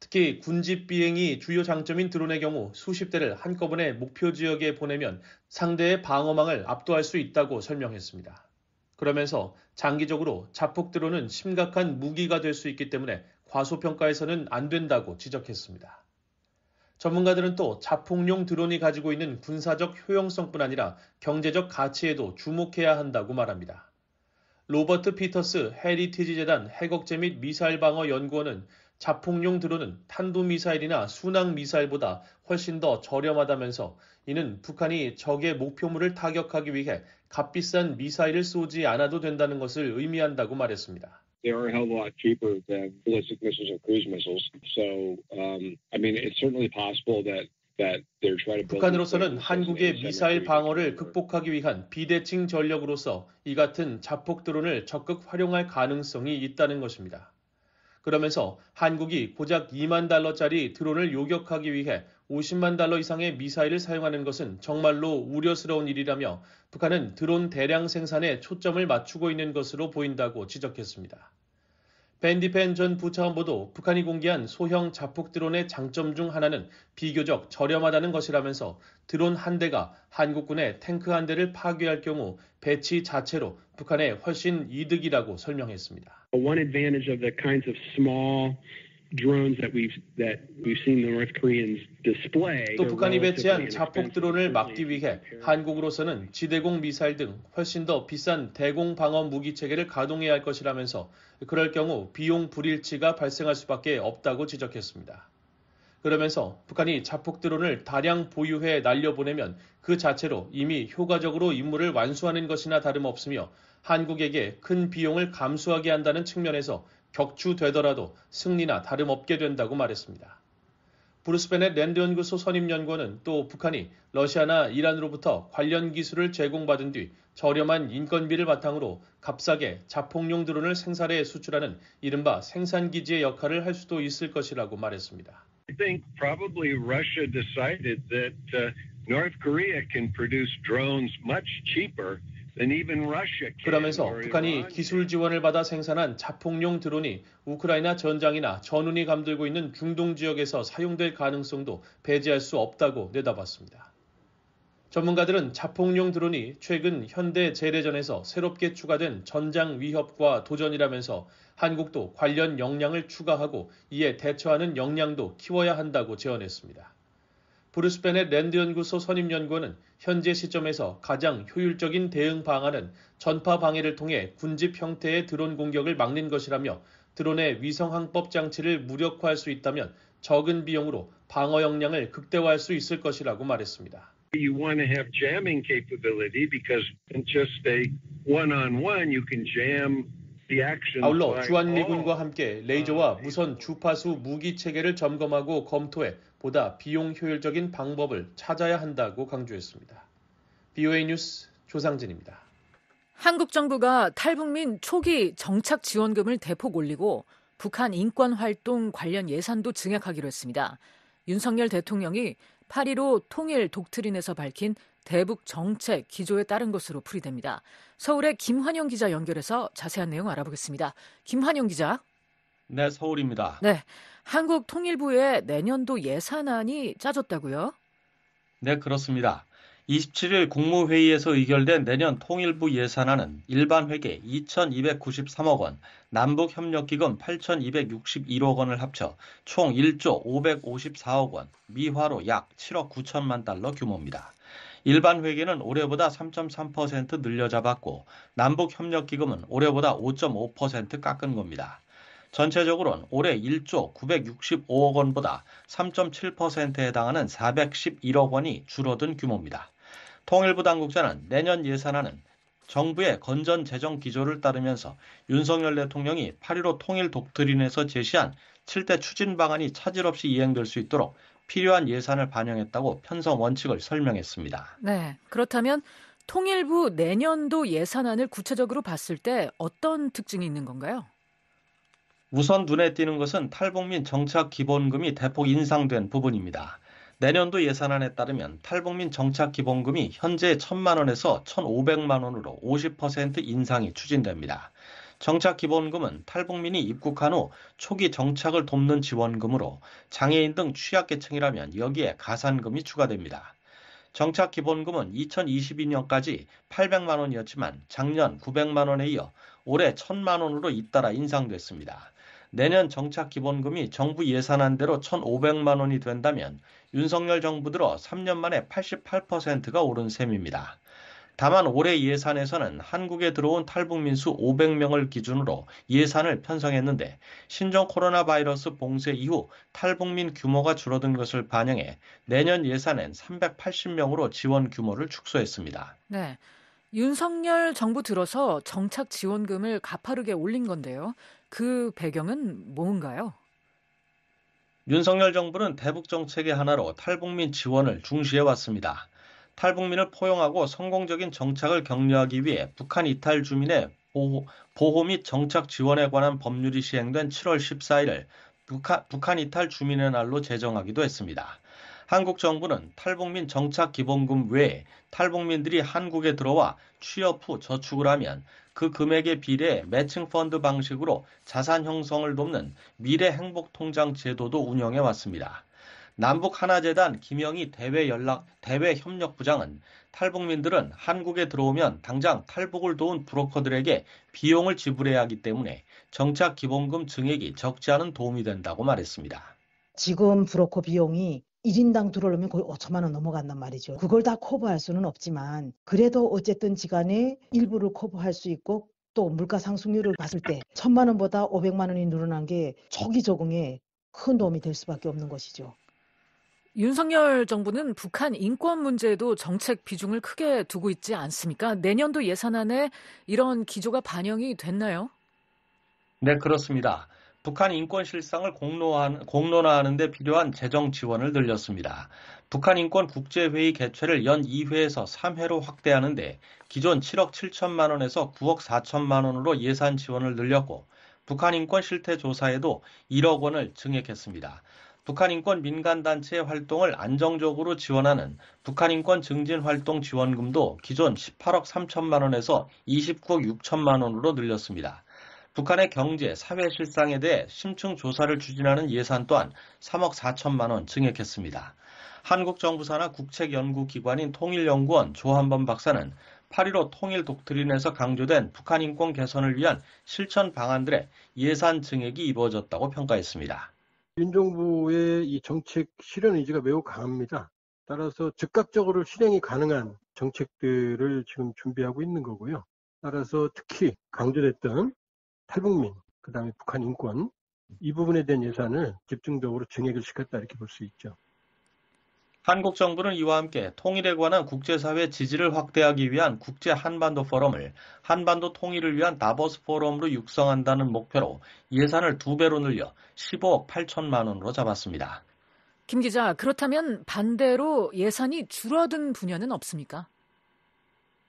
특히 군집 비행이 주요 장점인 드론의 경우 수십 대를 한꺼번에 목표 지역에 보내면 상대의 방어망을 압도할 수 있다고 설명했습니다. 그러면서 장기적으로 자폭 드론은 심각한 무기가 될 수 있기 때문에 과소평가에서는 안 된다고 지적했습니다. 전문가들은 또 자폭용 드론이 가지고 있는 군사적 효용성뿐 아니라 경제적 가치에도 주목해야 한다고 말합니다. 로버트 피터스 헤리티지 재단 해억제및 미사일 방어 연구원은 자폭용 드론은 탄도미사일이나 순항미사일보다 훨씬 더 저렴하다면서 이는 북한이 적의 목표물을 타격하기 위해 값비싼 미사일을 쏘지 않아도 된다는 것을 의미한다고 말했습니다. they are a hell of a lot cheaper than ballistic missiles or cruise missiles. So, um, I mean, it's certainly possible that 북한으로서는 한국의 미사일 방어를 극복하기 위한 비대칭 전력으로서 이 같은 자폭 드론을 적극 활용할 가능성이 있다는 것입니다. 그러면서 한국이 고작 2만 달러짜리 드론을 요격하기 위해 50만 달러 이상의 미사일을 사용하는 것은 정말로 우려스러운 일이라며 북한은 드론 대량 생산에 초점을 맞추고 있는 것으로 보인다고 지적했습니다. 밴디펜전 부차원보도 북한이 공개한 소형 자폭 드론의 장점 중 하나는 비교적 저렴하다는 것이라면서 드론 한 대가 한국군의 탱크 한 대를 파괴할 경우 배치 자체로 북한에 훨씬 이득이라고 설명했습니다. One advantage of the kinds of small 또 북한이 배치한 자폭 드론을 막기 위해 한국으로서는 지대공 미사일 등 훨씬 더 비싼 대공 방어 무기 체계를 가동해야 할 것이라면서 그럴 경우 비용 불일치가 발생할 수밖에 없다고 지적했습니다. 그러면서 북한이 자폭 드론을 다량 보유해 날려보내면 그 자체로 이미 효과적으로 임무를 완수하는 것이나 다름없으며 한국에게 큰 비용을 감수하게 한다는 측면에서 격추되더라도 승리나 다름없게 된다고 말했습니다. 브루스벤의 랜드연구소 선임연구원은 또 북한이 러시아나 이란으로부터 관련 기술을 제공받은 뒤 저렴한 인건비를 바탕으로 값싸게 자폭용 드론을 생산해 수출하는 이른바 생산기지의 역할을 할 수도 있을 것이라고 말했습니다. I think probably Russia decided that uh, North Korea can produce drones much cheaper 그러면서 북한이 기술 지원을 받아 생산한 자폭용 드론이 우크라이나 전장이나 전운이 감돌고 있는 중동 지역에서 사용될 가능성도 배제할 수 없다고 내다봤습니다. 전문가들은 자폭용 드론이 최근 현대 재래전에서 새롭게 추가된 전장 위협과 도전이라면서 한국도 관련 역량을 추가하고 이에 대처하는 역량도 키워야 한다고 제언했습니다. 브루스벤의 랜드 연구소 선임 연구원은 현재 시점에서 가장 효율적인 대응 방안은 전파 방해를 통해 군집 형태의 드론 공격을 막는 것이라며 드론의 위성 항법 장치를 무력화할 수 있다면 적은 비용으로 방어 역량을 극대화할 수 있을 것이라고 말했습니다. You want to have jamming capability because just a one-on-one you can jam 아울러 주한미군과 oh. 함께 레이저와 무선 주파수 무기 체계를 점검하고 검토해 보다 비용 효율적인 방법을 찾아야 한다고 강조했습니다. BOA 뉴스 조상진입니다. 한국 정부가 탈북민 초기 정착 지원금을 대폭 올리고 북한 인권 활동 관련 예산도 증액하기로 했습니다. 윤석열 대통령이 8.15 통일 독트린에서 밝힌 대북 정책 기조에 따른 것으로 풀이됩니다. 서울의 김환영 기자 연결해서 자세한 내용 알아보겠습니다. 김환영 기자. 네, 서울입니다. 네. 한국 통일부의 내년도 예산안이 짜졌다고요? 네, 그렇습니다. 27일 국무회의에서 의결된 내년 통일부 예산안은 일반회계 2,293억 원, 남북협력기금 8,261억 원을 합쳐 총 1조 554억 원, 미화로 약 7억 9천만 달러 규모입니다. 일반 회계는 올해보다 3.3% 늘려잡았고 남북협력기금은 올해보다 5.5% 깎은 겁니다. 전체적으로는 올해 1조 965억 원보다 3.7%에 해당하는 411억 원이 줄어든 규모입니다. 통일부 당국자는 내년 예산안은 정부의 건전 재정 기조를 따르면서 윤석열 대통령이 8.15 통일 독트린에서 제시한 7대 추진 방안이 차질 없이 이행될 수 있도록 필요한 예산을 반영했다고 편성 원칙을 설명했습니다. 네. 그렇다면 통일부 내년도 예산안을 구체적으로 봤을 때 어떤 특징이 있는 건가요? 우선 눈에 띄는 것은 탈북민 정착 기본금이 대폭 인상된 부분입니다. 내년도 예산안에 따르면 탈북민 정착 기본금이 현재 1천만 원에서 1,500만 원으로 50% 인상이 추진됩니다. 정착 기본금은 탈북민이 입국한 후 초기 정착을 돕는 지원금으로 장애인 등 취약계층이라면 여기에 가산금이 추가됩니다. 정착 기본금은 2022년까지 800만 원이었지만 작년 900만 원에 이어 올해 1000만 원으로 잇따라 인상됐습니다. 내년 정착 기본금이 정부 예산안 대로 1,500만 원이 된다면 윤석열 정부 들어 3년 만에 88%가 오른 셈입니다. 다만 올해 예산에서는 한국에 들어온 탈북민수 500명을 기준으로 예산을 편성했는데 신종 코로나 바이러스 봉쇄 이후 탈북민 규모가 줄어든 것을 반영해 내년 예산엔 380명으로 지원 규모를 축소했습니다. 네. 윤석열 정부 들어서 정착 지원금을 가파르게 올린 건데요. 그 배경은 뭔가요? 윤석열 정부는 대북 정책의 하나로 탈북민 지원을 중시해 왔습니다. 탈북민을 포용하고 성공적인 정착을 격려하기 위해 북한 이탈 주민의 보호, 보호 및 정착 지원에 관한 법률이 시행된 7월 14일을 북한, 북한 이탈 주민의 날로 제정하기도 했습니다. 한국 정부는 탈북민 정착 기본금 외에 탈북민들이 한국에 들어와 취업 후 저축을 하면 그 금액에 비례해 매칭 펀드 방식으로 자산 형성을 돕는 미래 행복 통장 제도도 운영해 왔습니다. 남북 하나재단 김영희 대외 연락 대외 협력 부장은 탈북민들은 한국에 들어오면 당장 탈북을 도운 브로커들에게 비용을 지불해야 하기 때문에 정착 기본금 증액이 적지 않은 도움이 된다고 말했습니다. 지금 브로커 비용이 1인당 들어오면 거의 5천만 원 넘어간단 말이죠. 그걸 다 커버할 수는 없지만 그래도 어쨌든 지간에 일부를 커버할 수 있고 또 물가 상승률을 봤을 때 천만 원보다 500만 원이 늘어난 게 초기 적응에 큰 도움이 될 수밖에 없는 것이죠. 윤석열 정부는 북한 인권 문제에도 정책 비중을 크게 두고 있지 않습니까? 내년도 예산안에 이런 기조가 반영이 됐나요? 네, 그렇습니다. 북한 인권 실상을 공론화하는데 필요한 재정 지원을 늘렸습니다. 북한 인권 국제회의 개최를 연 2회에서 3회로 확대하는데 기존 7억 7천만 원에서 9억 4천만 원으로 예산 지원을 늘렸고 북한 인권 실태 조사에도 1억 원을 증액했습니다. 북한인권 민간단체의 활동을 안정적으로 지원하는 북한인권 증진활동 지원금도 기존 18억 3천만 원에서 29억 6천만 원으로 늘렸습니다. 북한의 경제, 사회 실상에 대해 심층 조사를 추진하는 예산 또한 3억 4천만 원 증액했습니다. 한국 정부 산하 국책연구기관인 통일연구원 조한범 박사는 8.15 통일 독트린에서 강조된 북한 인권 개선을 위한 실천 방안들의 예산 증액이 이루어졌다고 평가했습니다. 윤 정부의 이 정책 실현 의지가 매우 강합니다. 따라서 즉각적으로 실행이 가능한 정책들을 지금 준비하고 있는 거고요. 따라서 특히 강조됐던 탈북민, 그 다음에 북한 인권, 이 부분에 대한 예산을 집중적으로 증액을 시켰다 이렇게 볼 수 있죠. 한국 정부는 이와 함께 통일에 관한 국제사회 지지를 확대하기 위한 국제 한반도 포럼을 한반도 통일을 위한 다버스 포럼으로 육성한다는 목표로 예산을 두 배로 늘려 15억 8천만 원으로 잡았습니다. 김 기자, 그렇다면 반대로 예산이 줄어든 분야는 없습니까?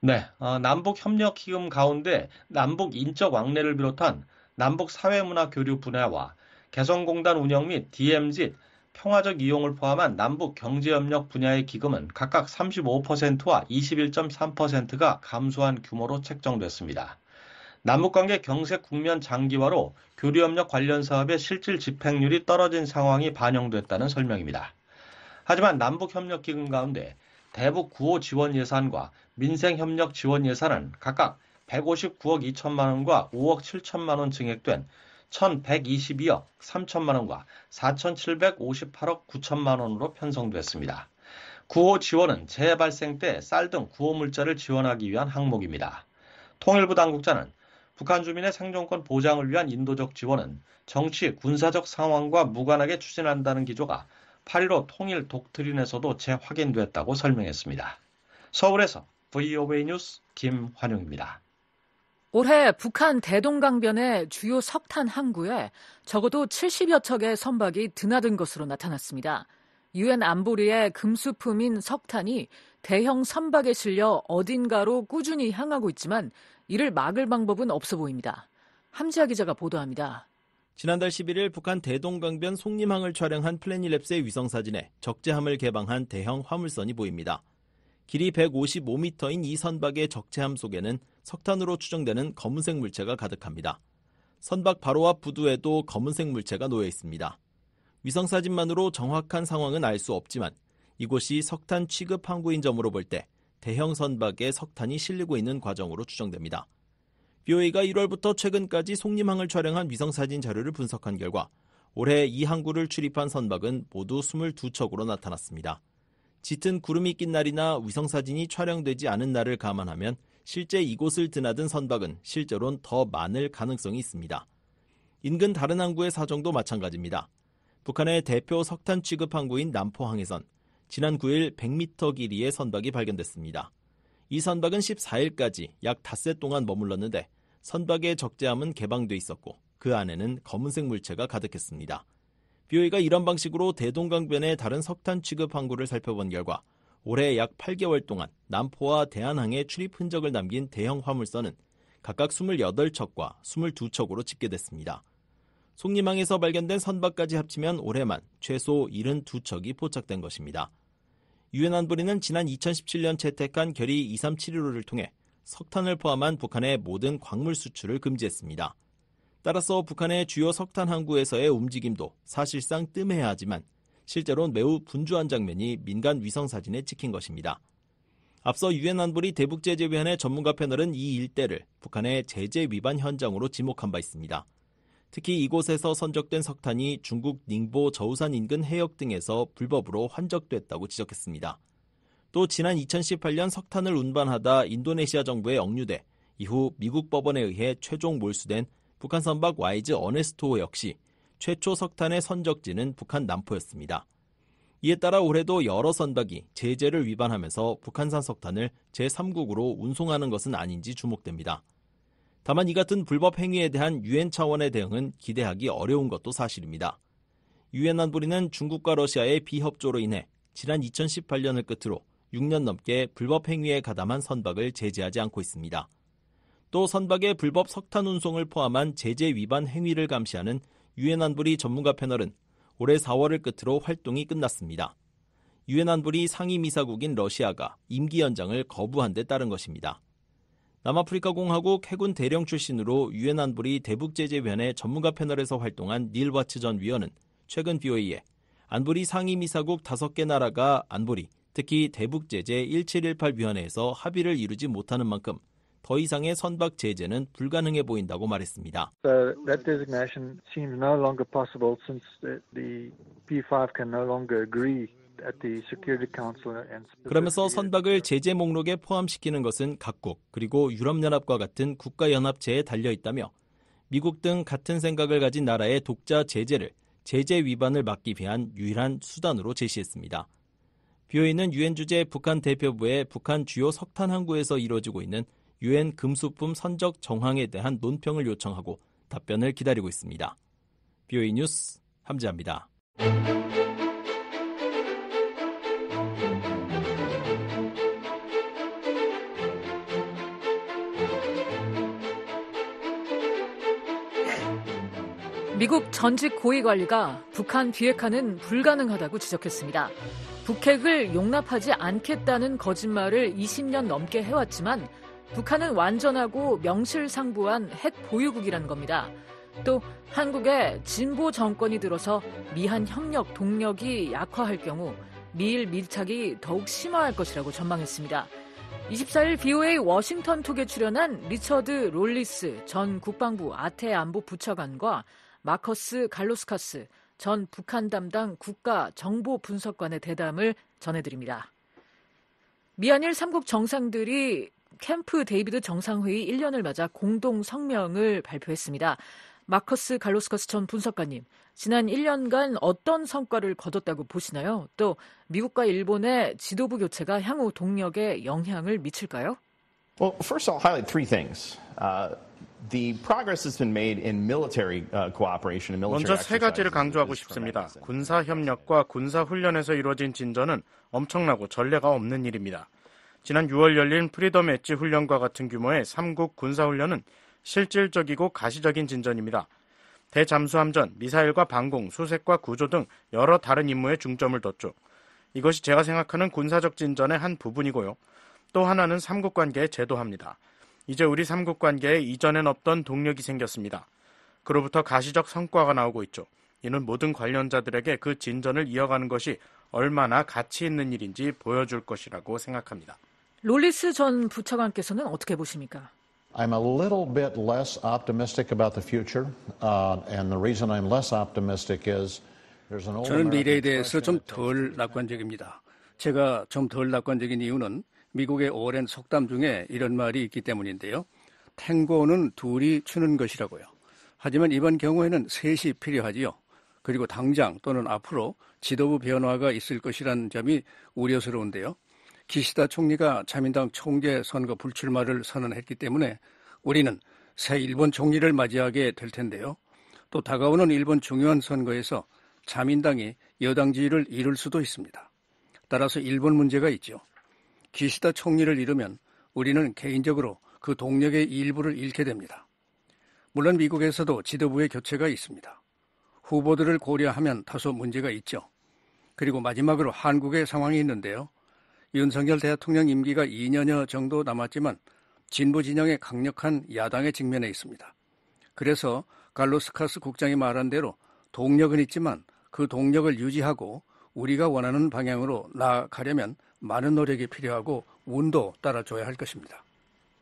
네, 어, 남북 협력 기금 가운데 남북 인적 왕래를 비롯한 남북 사회문화 교류 분야와 개성공단 운영 및 DMZ 평화적 이용을 포함한 남북 경제협력 분야의 기금은 각각 35%와 21.3%가 감소한 규모로 책정됐습니다. 남북관계 경색 국면 장기화로 교류협력 관련 사업의 실질 집행률이 떨어진 상황이 반영됐다는 설명입니다. 하지만 남북협력기금 가운데 대북 구호 지원 예산과 민생협력 지원 예산은 각각 159억 2천만 원과 5억 7천만 원 증액된 1,122억 3천만 원과 4,758억 9천만 원으로 편성됐습니다. 구호 지원은 재해 발생 때 쌀 등 구호 물자를 지원하기 위한 항목입니다. 통일부 당국자는 북한 주민의 생존권 보장을 위한 인도적 지원은 정치, 군사적 상황과 무관하게 추진한다는 기조가 8.15 통일 독트린에서도 재확인됐다고 설명했습니다. 서울에서 VOA 뉴스 김환용입니다. 올해 북한 대동강변의 주요 석탄 항구에 적어도 70여 척의 선박이 드나든 것으로 나타났습니다. 유엔 안보리의 금수품인 석탄이 대형 선박에 실려 어딘가로 꾸준히 향하고 있지만 이를 막을 방법은 없어 보입니다. 함지아 기자가 보도합니다. 지난달 11일 북한 대동강변 송림항을 촬영한 플래닛랩스의 위성사진에 적재함을 개방한 대형 화물선이 보입니다. 길이 155m인 이 선박의 적재함 속에는 석탄으로 추정되는 검은색 물체가 가득합니다. 선박 바로 앞 부두에도 검은색 물체가 놓여 있습니다. 위성 사진만으로 정확한 상황은 알 수 없지만 이곳이 석탄 취급 항구인 점으로 볼 때 대형 선박에 석탄이 실리고 있는 과정으로 추정됩니다. BOA가 1월부터 최근까지 송림항을 촬영한 위성 사진 자료를 분석한 결과 올해 이 항구를 출입한 선박은 모두 22척으로 나타났습니다. 짙은 구름이 낀 날이나 위성사진이 촬영되지 않은 날을 감안하면 실제 이곳을 드나든 선박은 실제론 더 많을 가능성이 있습니다. 인근 다른 항구의 사정도 마찬가지입니다. 북한의 대표 석탄 취급 항구인 남포항에선 지난 9일 100m 길이의 선박이 발견됐습니다. 이 선박은 14일까지 약 닷새 동안 머물렀는데 선박의 적재함은 개방돼 있었고 그 안에는 검은색 물체가 가득했습니다. BOA가 이런 방식으로 대동강변의 다른 석탄 취급 항구를 살펴본 결과 올해 약 8개월 동안 남포와 대한항에 출입 흔적을 남긴 대형 화물선은 각각 28척과 22척으로 집계됐습니다. 송리망에서 발견된 선박까지 합치면 올해만 최소 72척이 포착된 것입니다. 유엔 안보리는 지난 2017년 채택한 결의 2371호를 통해 석탄을 포함한 북한의 모든 광물 수출을 금지했습니다. 따라서 북한의 주요 석탄 항구에서의 움직임도 사실상 뜸해야 하지만 실제로는 매우 분주한 장면이 민간 위성 사진에 찍힌 것입니다. 앞서 유엔 안보리 대북 제재위원회 전문가 패널은 이 일대를 북한의 제재 위반 현장으로 지목한 바 있습니다. 특히 이곳에서 선적된 석탄이 중국 닝보 저우산 인근 해역 등에서 불법으로 환적됐다고 지적했습니다. 또 지난 2018년 석탄을 운반하다 인도네시아 정부에 억류돼 이후 미국 법원에 의해 최종 몰수된 북한 선박 와이즈 어네스토 역시 최초 석탄의 선적지는 북한 남포였습니다. 이에 따라 올해도 여러 선박이 제재를 위반하면서 북한산 석탄을 제3국으로 운송하는 것은 아닌지 주목됩니다. 다만 이 같은 불법 행위에 대한 유엔 차원의 대응은 기대하기 어려운 것도 사실입니다. 유엔 안보리는 중국과 러시아의 비협조로 인해 지난 2018년을 끝으로 6년 넘게 불법 행위에 가담한 선박을 제재하지 않고 있습니다. 또 선박의 불법 석탄 운송을 포함한 제재 위반 행위를 감시하는 유엔 안보리 전문가 패널은 올해 4월을 끝으로 활동이 끝났습니다. 유엔 안보리 상임이사국인 러시아가 임기 연장을 거부한 데 따른 것입니다. 남아프리카 공화국 해군 대령 출신으로 유엔 안보리 대북 제재위원회 전문가 패널에서 활동한 닐 와츠 전 위원은 최근 BOA에 안보리 상임이사국 5개 나라가 안보리, 특히 대북 제재 1718 위원회에서 합의를 이루지 못하는 만큼 더 이상의 선박 제재는 불가능해 보인다고 말했습니다. 그러면서 선박을 제재 목록에 포함시키는 것은 각국 그리고 유럽연합과 같은 국가연합체에 달려 있다며 미국 등 같은 생각을 가진 나라의 독자 제재를 제재 위반을 막기 위한 유일한 수단으로 제시했습니다. 비오이는 유엔 주재 북한 대표부의 북한 주요 석탄 항구에서 이뤄지고 있는 유엔 금수품 선적 정황에 대한 논평을 요청하고 답변을 기다리고 있습니다. BOE 뉴스 함지아입니다. 미국 전직 고위 관리가 북한 비핵화는 불가능하다고 지적했습니다. 북핵을 용납하지 않겠다는 거짓말을 20년 넘게 해왔지만 북한은 완전하고 명실상부한 핵 보유국이라는 겁니다. 또 한국에 진보 정권이 들어서 미한 협력 동력이 약화할 경우 미일 밀착이 더욱 심화할 것이라고 전망했습니다. 24일 BOA 워싱턴 톡에 출연한 리처드 롤리스 전 국방부 아태 안보 부처관과 마커스 갈로스카스 전 북한 담당 국가 정보 분석관의 대담을 전해드립니다. 미한일 삼국 정상들이 캠프 데이비드 정상회의 1년을 맞아 공동 성명을 발표했습니다. 마커스 갈로스커스 전 분석가님, 지난 1년간 어떤 성과를 거뒀다고 보시나요? 또 미국과 일본의 지도부 교체가 향후 동력에 영향을 미칠까요? Well, first I'll highlight three things. Uh... uh 먼저 세 가지를 강조하고 싶습니다. 군사 협력과 군사 훈련에서 이루어진 진전은 엄청나고 전례가 없는 일입니다. 지난 6월 열린 프리덤 엣지 훈련과 같은 규모의 3국 군사훈련은 실질적이고 가시적인 진전입니다. 대잠수함전, 미사일과 방공, 수색과 구조 등 여러 다른 임무에 중점을 뒀죠. 이것이 제가 생각하는 군사적 진전의 한 부분이고요. 또 하나는 3국 관계의 제도화입니다. 이제 우리 3국 관계에 이전엔 없던 동력이 생겼습니다. 그로부터 가시적 성과가 나오고 있죠. 이는 모든 관련자들에게 그 진전을 이어가는 것이 얼마나 가치 있는 일인지 보여줄 것이라고 생각합니다. 롤리스 전 부차관께서는 어떻게 보십니까? I'm a little bit less optimistic about the future, uh, and the reason I'm less optimistic is there's an old. 저는 미래에 대해서 좀 덜 낙관적입니다. 제가 좀 덜 낙관적인 이유는 미국의 오랜 속담 중에 이런 말이 있기 때문인데요. 탱고는 둘이 추는 것이라고요. 하지만 이번 경우에는 셋이 필요하지요. 그리고 당장 또는 앞으로 지도부 변화가 있을 것이라는 점이 우려스러운데요. 기시다 총리가 자민당 총재 선거 불출마를 선언했기 때문에 우리는 새 일본 총리를 맞이하게 될 텐데요. 또 다가오는 일본 중요한 선거에서 자민당이 여당 지위를 잃을 수도 있습니다. 따라서 일본 문제가 있죠. 기시다 총리를 잃으면 우리는 개인적으로 그 동력의 일부를 잃게 됩니다. 물론 미국에서도 지도부의 교체가 있습니다. 후보들을 고려하면 다소 문제가 있죠. 그리고 마지막으로 한국의 상황이 있는데요. 윤석열 대통령 임기가 2년여 정도 남았지만 진보 진영의 강력한 야당의직면에 있습니다. 그래서 갈로스 카스 국장이 말한 대로 동력은 있지만 그 동력을 유지하고 우리가 원하는 방향으로 나아가려면 많은 노력이 필요하고 운도 따라줘야 할 것입니다.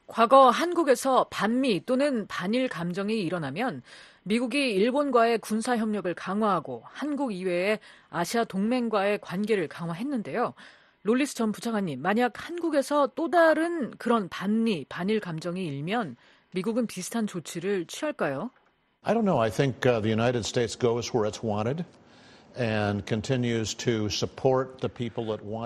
과거 한국에서 반미 또는 반일 감정이 일어나면 미국이 일본과의 군사 협력을 강화하고 한국 이외에 아시아 동맹과의 관계를 강화했는데요. 롤리스 전 부차관님, 만약 한국에서 또 다른 그런 반미, 반일 감정이 일면 미국은 비슷한 조치를 취할까요? I don't know. I think uh, the United States goes where it's wanted.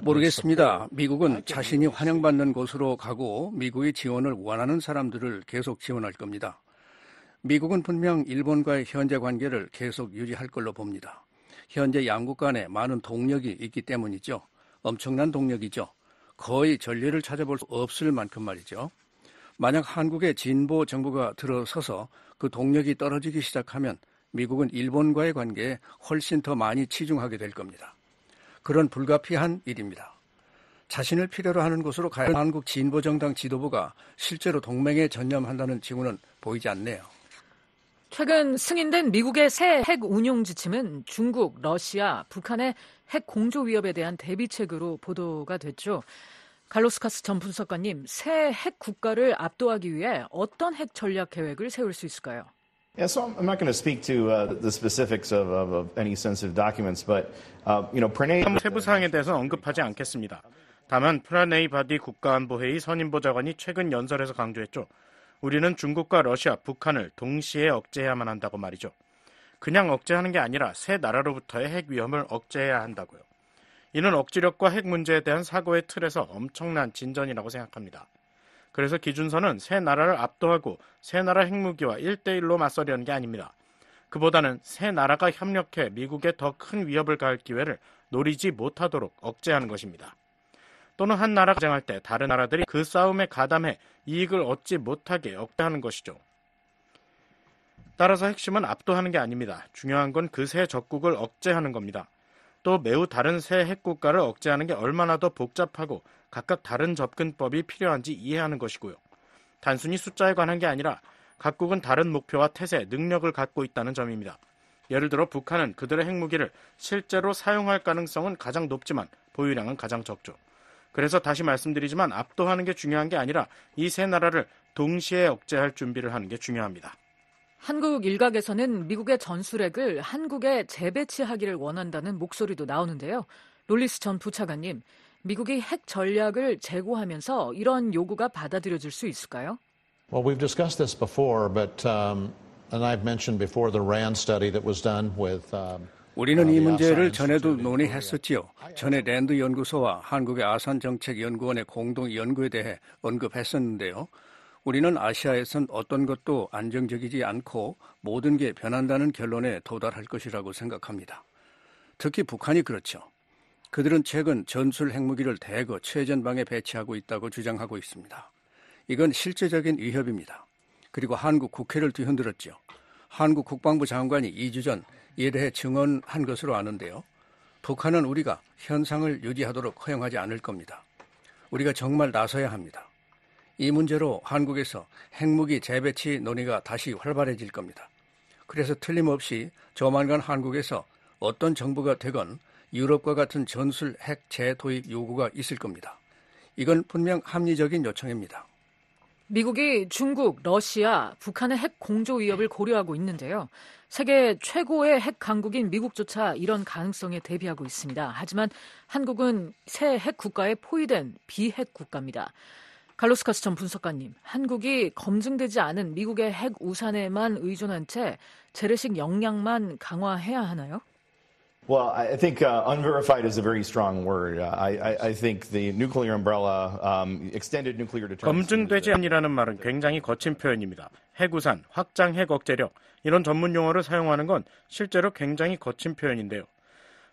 모르겠습니다. 미국은 자신이 환영받는 곳으로 가고 미국의 지원을 원하는 사람들을 계속 지원할 겁니다. 미국은 분명 일본과의 현재 관계를 계속 유지할 걸로 봅니다. 현재 양국 간에 많은 동력이 있기 때문이죠. 엄청난 동력이죠. 거의 전례를 찾아볼 수 없을 만큼 말이죠. 만약 한국의 진보 정부가 들어서서 그 동력이 떨어지기 시작하면 미국은 일본과의 관계에 훨씬 더 많이 치중하게 될 겁니다. 그런 불가피한 일입니다. 자신을 필요로 하는 곳으로 가야 한국 진보정당 지도부가 실제로 동맹에 전념한다는 징후는 보이지 않네요. 최근 승인된 미국의 새 핵 운용 지침은 중국, 러시아, 북한의 핵 공조 위협에 대한 대비책으로 보도가 됐죠. 갈로스카스 전 분석관님, 새 핵 국가를 압도하기 위해 어떤 핵 전략 계획을 세울 수 있을까요? Yeah, so I'm not going to speak to uh, the specifics of, of, of any sensitive documents, but uh, you know, Pranay. 세부 사항에 대해서 언급하지 않겠습니다. 다만 프라네이 바디 국가안보회의 선임보좌관이 최근 연설에서 강조했죠. 우리는 중국과 러시아, 북한을 동시에 억제해야만 한다고 말이죠. 그냥 억제하는 게 아니라 세 나라로부터의 핵 위험을 억제해야 한다고요. 이는 억지력과 핵 문제에 대한 사고의 틀에서 엄청난 진전이라고 생각합니다. 그래서 기준선은 세 나라를 압도하고 세 나라 핵무기와 1대1로 맞서려는 게 아닙니다. 그보다는 세 나라가 협력해 미국에 더 큰 위협을 가할 기회를 노리지 못하도록 억제하는 것입니다. 또는 한 나라가 경쟁할 때 다른 나라들이 그 싸움에 가담해 이익을 얻지 못하게 억제하는 것이죠. 따라서 핵심은 압도하는 게 아닙니다. 중요한 건 그 세 적국을 억제하는 겁니다. 또 매우 다른 세 핵국가를 억제하는 게 얼마나 더 복잡하고 각각 다른 접근법이 필요한지 이해하는 것이고요. 단순히 숫자에 관한 게 아니라 각국은 다른 목표와 태세, 능력을 갖고 있다는 점입니다. 예를 들어 북한은 그들의 핵무기를 실제로 사용할 가능성은 가장 높지만 보유량은 가장 적죠. 그래서 다시 말씀드리지만 압도하는 게 중요한 게 아니라 이 세 나라를 동시에 억제할 준비를 하는 게 중요합니다. 한국 일각에서는 미국의 전술핵을 한국에 재배치하기를 원한다는 목소리도 나오는데요. 롤리스 전 부차관님, 미국이 핵 전략을 재고하면서 이런 요구가 받아들여질 수 있을까요? Well, we've discussed this before, but um, and I've mentioned before the RAND study that was done with um... 우리는 이 문제를 전에도 논의했었지요. 그 전에 랜드 연구소와 한국의 아산 정책 연구원의 공동 연구에 대해 언급했었는데요. 우리는 아시아에선 어떤 것도 안정적이지 않고 모든 게 변한다는 결론에 도달할 것이라고 생각합니다. 특히 북한이 그렇죠. 그들은 최근 전술 핵무기를 대거 최전방에 배치하고 있다고 주장하고 있습니다. 이건 실제적인 위협입니다. 그리고 한국 국회를 뒤흔들었죠. 한국 국방부 장관이 2주 전 이에 대해 증언한 것으로 아는데요. 북한은 우리가 현상을 유지하도록 허용하지 않을 겁니다. 우리가 정말 나서야 합니다. 이 문제로 한국에서 핵무기 재배치 논의가 다시 활발해질 겁니다. 그래서 틀림없이 조만간 한국에서 어떤 정부가 되건 유럽과 같은 전술 핵 재도입 요구가 있을 겁니다. 이건 분명 합리적인 요청입니다. 미국이 중국, 러시아, 북한의 핵 공조 위협을 고려하고 있는데요. 세계 최고의 핵 강국인 미국조차 이런 가능성에 대비하고 있습니다. 하지만 한국은 새 핵 국가에 포위된 비핵 국가입니다. 갈로스 카스 전 분석가님, 한국이 검증되지 않은 미국의 핵 우산에만 의존한 채 재래식 역량만 강화해야 하나요? Well, I think uh, unverified is a very strong word. Uh, I, I, I think the nuclear umbrella, um, extended nuclear deterrence. 검증되지 않이라는 말은 굉장히 거친 표현입니다. 핵우산, 확장 핵 억제력, 이런 전문 용어를 사용하는 건 실제로 굉장히 거친 표현인데요.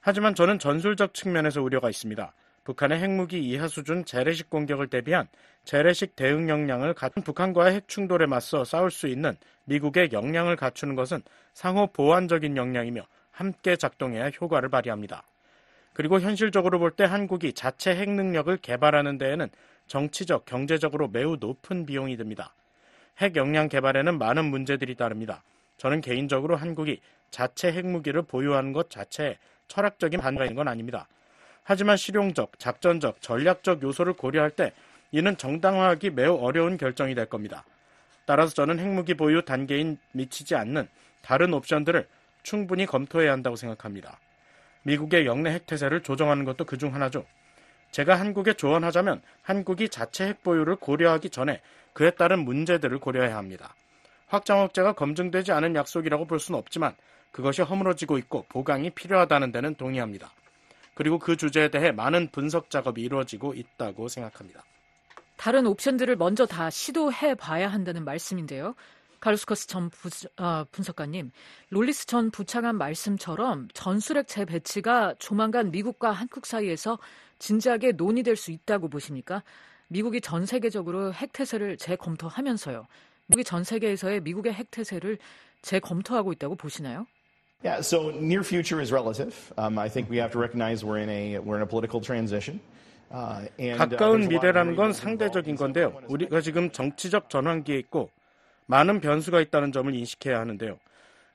하지만 저는 전술적 측면에서 우려가 있습니다. 북한의 핵무기 이하 수준 재래식 공격을 대비한 재래식 대응 역량을 갖춘 북한과의 핵 충돌에 맞서 싸울 수 있는 미국의 역량을 갖추는 것은 상호 보완적인 역량이며 함께 작동해야 효과를 발휘합니다. 그리고 현실적으로 볼 때 한국이 자체 핵 능력을 개발하는 데에는 정치적, 경제적으로 매우 높은 비용이 듭니다. 핵 역량 개발에는 많은 문제들이 따릅니다. 저는 개인적으로 한국이 자체 핵무기를 보유하는 것 자체에 철학적인 반가 인건 아닙니다. 하지만 실용적, 작전적, 전략적 요소를 고려할 때 이는 정당화하기 매우 어려운 결정이 될 겁니다. 따라서 저는 핵무기 보유 단계인 미치지 않는 다른 옵션들을 충분히 검토해야 한다고 생각합니다. 미국의 영내 핵태세를 조정하는 것도 그 중 하나죠. 제가 한국에 조언하자면 한국이 자체 핵보유를 고려하기 전에 그에 따른 문제들을 고려해야 합니다. 확장 억제가 검증되지 않은 약속이라고 볼 수는 없지만 그것이 허물어지고 있고 보강이 필요하다는 데는 동의합니다. 그리고 그 주제에 대해 많은 분석 작업이 이루어지고 있다고 생각합니다. 다른 옵션들을 먼저 다 시도해 봐야 한다는 말씀인데요. 카루스커스전 부, 아, 어, 분석가님, 롤리스 전 부창한 말씀처럼 전술핵 재배치가 조만간 미국과 한국 사이에서 진지하게 논의될 수 있다고 보십니까? 미국이 전 세계적으로 핵태세를 재검토하면서요. 미국이 전 세계에서의 미국의 핵 태세를 재검토하고 있다고 보시나요? Yeah, so near future is relative. Um, I think we have to recognize we're in a we're in a political transition. Uh, uh, 가까운 미래라는 건 상대적인 건데요. 우리가 지금 정치적 전환기에 있고 많은 변수가 있다는 점을 인식해야 하는데요.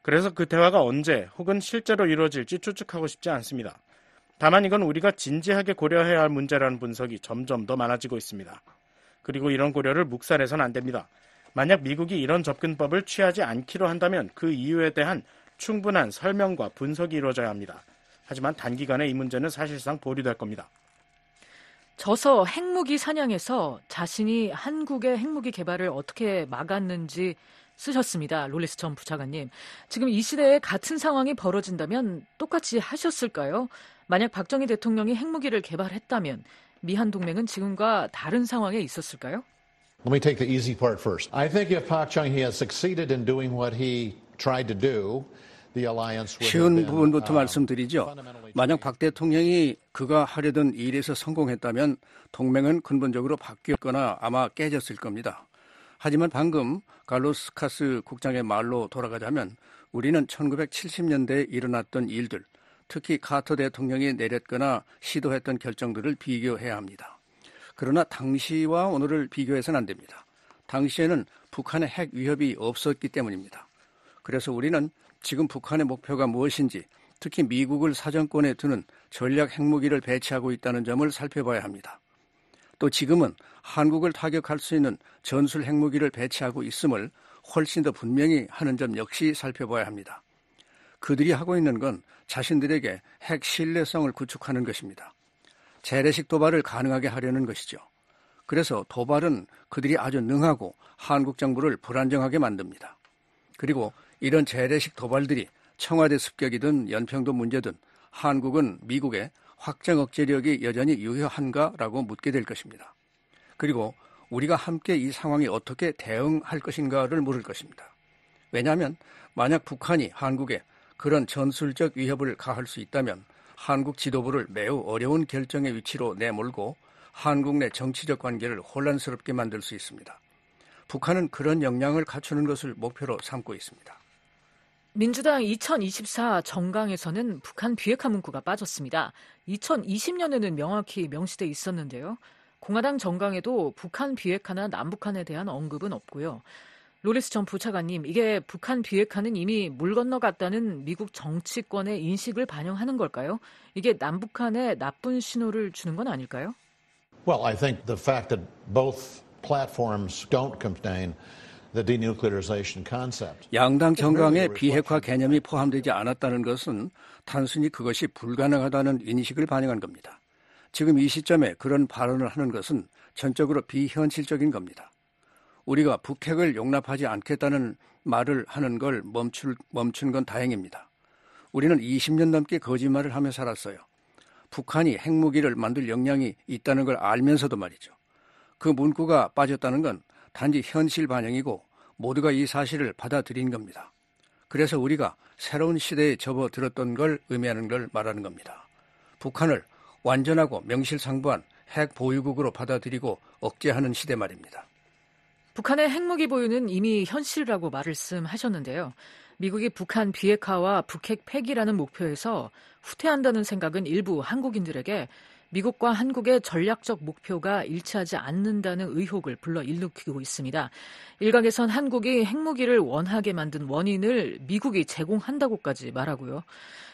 그래서 그 대화가 언제 혹은 실제로 이루어질지 추측하고 싶지 않습니다. 다만 이건 우리가 진지하게 고려해야 할 문제라는 분석이 점점 더 많아지고 있습니다. 그리고 이런 고려를 묵살해서는 안 됩니다. 만약 미국이 이런 접근법을 취하지 않기로 한다면 그 이유에 대한 충분한 설명과 분석이 이루어져야 합니다. 하지만 단기간에 이 문제는 사실상 보류될 겁니다. 저서 핵무기 사냥에서 자신이 한국의 핵무기 개발을 어떻게 막았는지 쓰셨습니다. 롤리스 전 부차관님. 지금 이 시대에 같은 상황이 벌어진다면 똑같이 하셨을까요? 만약 박정희 대통령이 핵무기를 개발했다면 미한 동맹은 지금과 다른 상황에 있었을까요? Let me take the easy part first. I think if Park Chung-hee has succeeded in doing what he tried to do, 쉬운 부분부터 uh, 말씀드리죠. 만약 박 대통령이 그가 하려던 일에서 성공했다면 동맹은 근본적으로 바뀌었거나 아마 깨졌을 겁니다. 하지만 방금 갈로스 카스 국장의 말로 돌아가자면 우리는 1970년대에 일어났던 일들, 특히 카터 대통령이 내렸거나 시도했던 결정들을 비교해야 합니다. 그러나 당시와 오늘을 비교해서는 안 됩니다. 당시에는 북한의 핵 위협이 없었기 때문입니다. 그래서 우리는 지금 북한의 목표가 무엇인지 특히 미국을 사정권에 두는 전략 핵무기를 배치하고 있다는 점을 살펴봐야 합니다. 또 지금은 한국을 타격할 수 있는 전술 핵무기를 배치하고 있음을 훨씬 더 분명히 하는 점 역시 살펴봐야 합니다. 그들이 하고 있는 건 자신들에게 핵 신뢰성을 구축하는 것입니다. 재래식 도발을 가능하게 하려는 것이죠. 그래서 도발은 그들이 아주 능하고 한국 정부를 불안정하게 만듭니다. 그리고 이런 재래식 도발들이 청와대 습격이든 연평도 문제든 한국은 미국의 확장 억제력이 여전히 유효한가라고 묻게 될 것입니다. 그리고 우리가 함께 이 상황에 어떻게 대응할 것인가를 물을 것입니다. 왜냐하면 만약 북한이 한국에 그런 전술적 위협을 가할 수 있다면 한국 지도부를 매우 어려운 결정의 위치로 내몰고 한국 내 정치적 관계를 혼란스럽게 만들 수 있습니다. 북한은 그런 역량을 갖추는 것을 목표로 삼고 있습니다. 민주당 2024 정강에서는 북한 비핵화 문구가 빠졌습니다. 2020년에는 명확히 명시돼 있었는데요. 공화당 정강에도 북한 비핵화나 남북한에 대한 언급은 없고요. 로리스 전 부차관님, 이게 북한 비핵화는 이미 물 건너갔다는 미국 정치권의 인식을 반영하는 걸까요? 이게 남북한에 나쁜 신호를 주는 건 아닐까요? Well, I think the fact that both platforms don't contain 양당 정강에 비핵화 개념이 포함되지 않았다는 것은 단순히 그것이 불가능하다는 인식을 반영한 겁니다. 지금 이 시점에 그런 발언을 하는 것은 전적으로 비현실적인 겁니다. 우리가 북핵을 용납하지 않겠다는 말을 하는 걸 멈출, 멈춘 건 다행입니다. 우리는 20년 넘게 거짓말을 하며 살았어요. 북한이 핵무기를 만들 역량이 있다는 걸 알면서도 말이죠. 그 문구가 빠졌다는 건 단지 현실 반영이고 모두가 이 사실을 받아들인 겁니다. 그래서 우리가 새로운 시대에 접어들었던 걸 의미하는 걸 말하는 겁니다. 북한을 완전하고 명실상부한 핵 보유국으로 받아들이고 억제하는 시대 말입니다. 북한의 핵무기 보유는 이미 현실이라고 말씀하셨는데요. 미국이 북한 비핵화와 북핵 폐기라는 목표에서 후퇴한다는 생각은 일부 한국인들에게 미국과 한국의 전략적 목표가 일치하지 않는다는 의혹을 불러 일으키고 있습니다. 일각에선 한국이 핵무기를 원하게 만든 원인을 미국이 제공한다고까지 말하고요.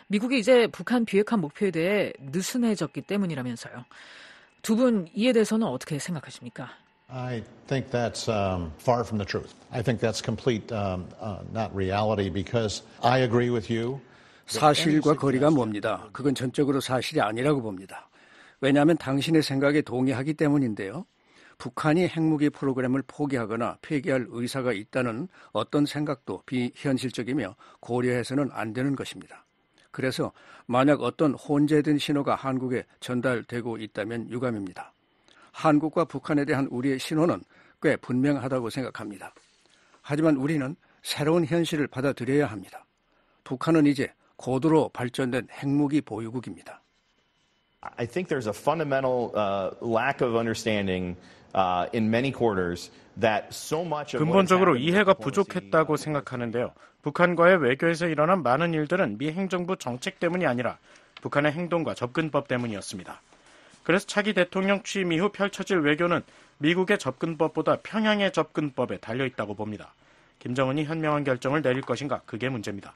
미국이 이제 북한 비핵화 목표에 대해 느슨해졌기 때문이라면서요. 두 분 이에 대해서는 어떻게 생각하십니까? I think that's um, far from the truth. I think that's complete um, uh, not reality because I agree with you. 사실과 거리가 뭡니다 그건 전적으로 사실이 아니라고 봅니다. 왜냐하면 당신의 생각에 동의하기 때문인데요. 북한이 핵무기 프로그램을 포기하거나 폐기할 의사가 있다는 어떤 생각도 비현실적이며 고려해서는 안 되는 것입니다. 그래서 만약 어떤 혼재된 신호가 한국에 전달되고 있다면 유감입니다. 한국과 북한에 대한 우리의 신호는 꽤 분명하다고 생각합니다. 하지만 우리는 새로운 현실을 받아들여야 합니다. 북한은 이제 고도로 발전된 핵무기 보유국입니다. I think there's a fundamental uh, lack of understanding uh, in many quarters that so much of 근본적으로 이해가 부족했다고 생각하는데요. 북한과의 외교에서 일어난 많은 일들은 미 행정부 정책 때문이 아니라 북한의 행동과 접근법 때문이었습니다. 그래서 차기 대통령 취임 이후 펼쳐질 외교는 미국의 접근법보다 평양의 접근법에 달려 있다고 봅니다. 김정은이 현명한 결정을 내릴 것인가 그게 문제입니다.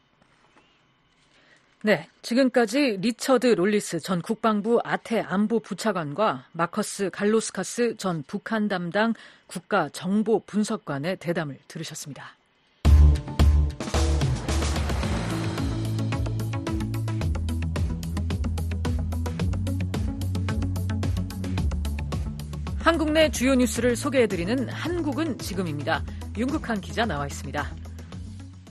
네, 지금까지 리처드 롤리스 전 국방부 아태 안보 부차관과 마커스 갈로스카스 전 북한 담당 국가 정보 분석관의 대담을 들으셨습니다. 한국 내 주요 뉴스를 소개해드리는 한국은 지금입니다. 윤국한 기자 나와 있습니다.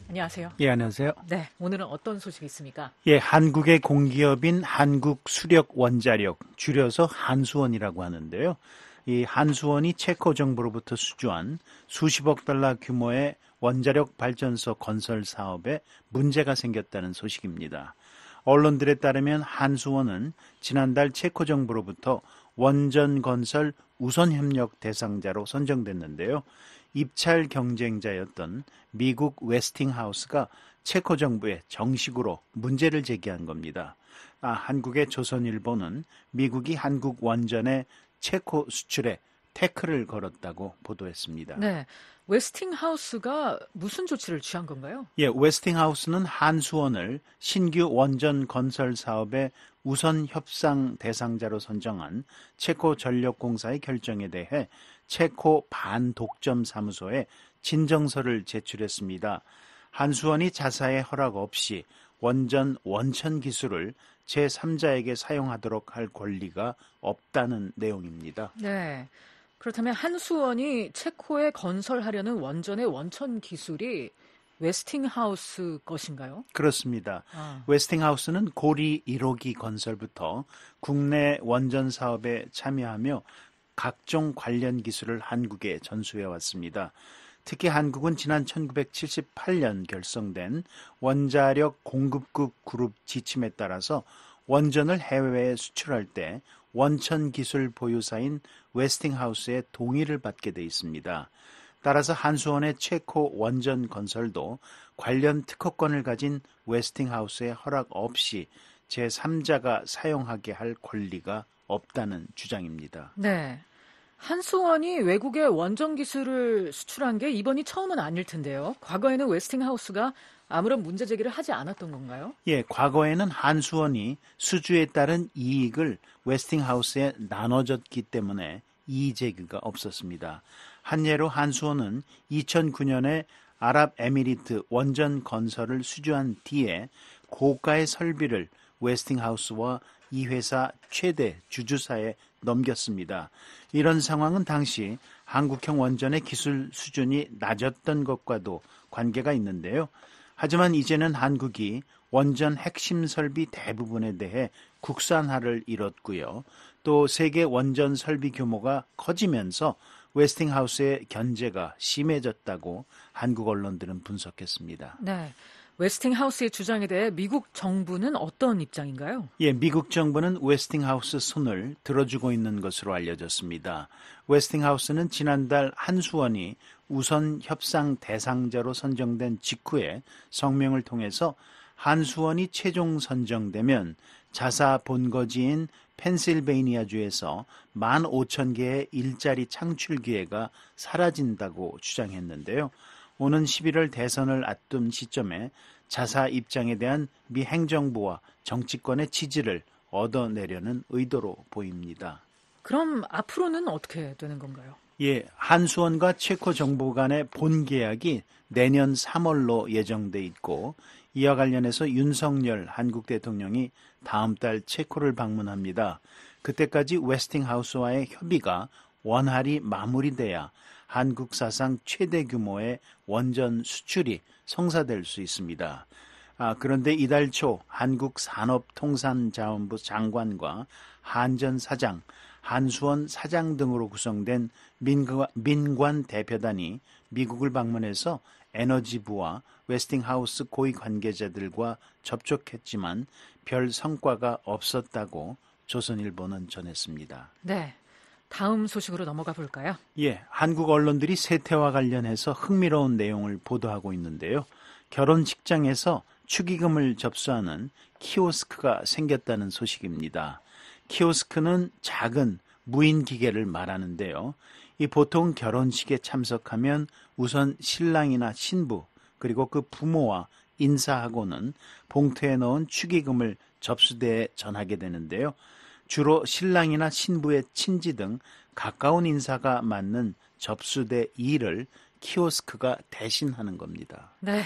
안녕하세요. 예, 안녕하세요. 네, 오늘은 어떤 소식이 있습니까? 예, 한국의 공기업인 한국수력원자력, 줄여서 한수원이라고 하는데요. 이 한수원이 체코 정부로부터 수주한 수십억 달러 규모의 원자력 발전소 건설 사업에 문제가 생겼다는 소식입니다. 언론들에 따르면 한수원은 지난달 체코 정부로부터 원전 건설 우선 협력 대상자로 선정됐는데요. 입찰 경쟁자였던 미국 웨스팅하우스가 체코 정부에 정식으로 문제를 제기한 겁니다. 아, 한국의 조선일보는 미국이 한국 원전의 체코 수출에 태클을 걸었다고 보도했습니다. 네. 웨스팅하우스가 무슨 조치를 취한 건가요? 예, 웨스팅하우스는 한수원을 신규 원전 건설 사업에 우선 협상 대상자로 선정한 체코 전력공사의 결정에 대해 체코 반독점 사무소에 진정서를 제출했습니다. 한수원이 자사의 허락 없이 원전 원천 기술을 제3자에게 사용하도록 할 권리가 없다는 내용입니다. 네. 그렇다면 한수원이 체코에 건설하려는 원전의 원천 기술이 웨스팅하우스 것인가요? 그렇습니다. 아. 웨스팅하우스는 고리 1호기 건설부터 국내 원전 사업에 참여하며 각종 관련 기술을 한국에 전수해 왔습니다. 특히 한국은 지난 1978년 결성된 원자력 공급국 그룹 지침에 따라서 원전을 해외에 수출할 때 원천 기술 보유사인 웨스팅하우스의 동의를 받게 돼 있습니다. 따라서 한수원의 체코 원전 건설도 관련 특허권을 가진 웨스팅하우스의 허락 없이 제3자가 사용하게 할 권리가 없다는 주장입니다. 네. 한수원이 외국의 원전 기술을 수출한 게 이번이 처음은 아닐 텐데요. 과거에는 웨스팅하우스가 아무런 문제 제기를 하지 않았던 건가요? 예, 과거에는 한수원이 수주에 따른 이익을 웨스팅하우스에 나눠졌기 때문에 이의 제기가 없었습니다. 한 예로 한수호는 2009년에 아랍에미리트 원전 건설을 수주한 뒤에 고가의 설비를 웨스팅하우스와 이 회사 최대 주주사에 넘겼습니다. 이런 상황은 당시 한국형 원전의 기술 수준이 낮았던 것과도 관계가 있는데요. 하지만 이제는 한국이 원전 핵심 설비 대부분에 대해 국산화를 이뤘고요. 또 세계 원전 설비 규모가 커지면서 웨스팅하우스의 견제가 심해졌다고 한국 언론들은 분석했습니다. 네. 웨스팅하우스의 주장에 대해 미국 정부는 어떤 입장인가요? 예, 미국 정부는 웨스팅하우스 손을 들어주고 있는 것으로 알려졌습니다. 웨스팅하우스는 지난달 한수원이 우선 협상 대상자로 선정된 직후에 성명을 통해서 한수원이 최종 선정되면 자사 본거지인 펜실베이니아주에서 15,000개의 일자리 창출 기회가 사라진다고 주장했는데요. 오는 11월 대선을 앞둔 시점에 자사 입장에 대한 미 행정부와 정치권의 지지를 얻어내려는 의도로 보입니다. 그럼 앞으로는 어떻게 되는 건가요? 예, 한수원과 체코 정부 간의 본 계약이 내년 3월로 예정돼 있고 이와 관련해서 윤석열 한국 대통령이 다음 달 체코를 방문합니다. 그때까지 웨스팅하우스와의 협의가 원활히 마무리돼야 한국 사상 최대 규모의 원전 수출이 성사될 수 있습니다. 아, 그런데 이달 초 한국 산업통상자원부 장관과 한전 사장 한수원 사장 등으로 구성된 민관 대표단이 미국을 방문해서 에너지부와 웨스팅하우스 고위 관계자들과 접촉했지만 별 성과가 없었다고 조선일보는 전했습니다. 네. 다음 소식으로 넘어가 볼까요? 예. 한국 언론들이 세태와 관련해서 흥미로운 내용을 보도하고 있는데요. 결혼 직장에서 축의금을 접수하는 키오스크가 생겼다는 소식입니다. 키오스크는 작은 무인 기계를 말하는데요. 이 보통 결혼식에 참석하면 우선 신랑이나 신부 그리고 그 부모와 인사하고는 봉투에 넣은 축의금을 접수대에 전하게 되는데요. 주로 신랑이나 신부의 친지 등 가까운 인사가 맞는 접수대 일을 키오스크가 대신하는 겁니다. 네.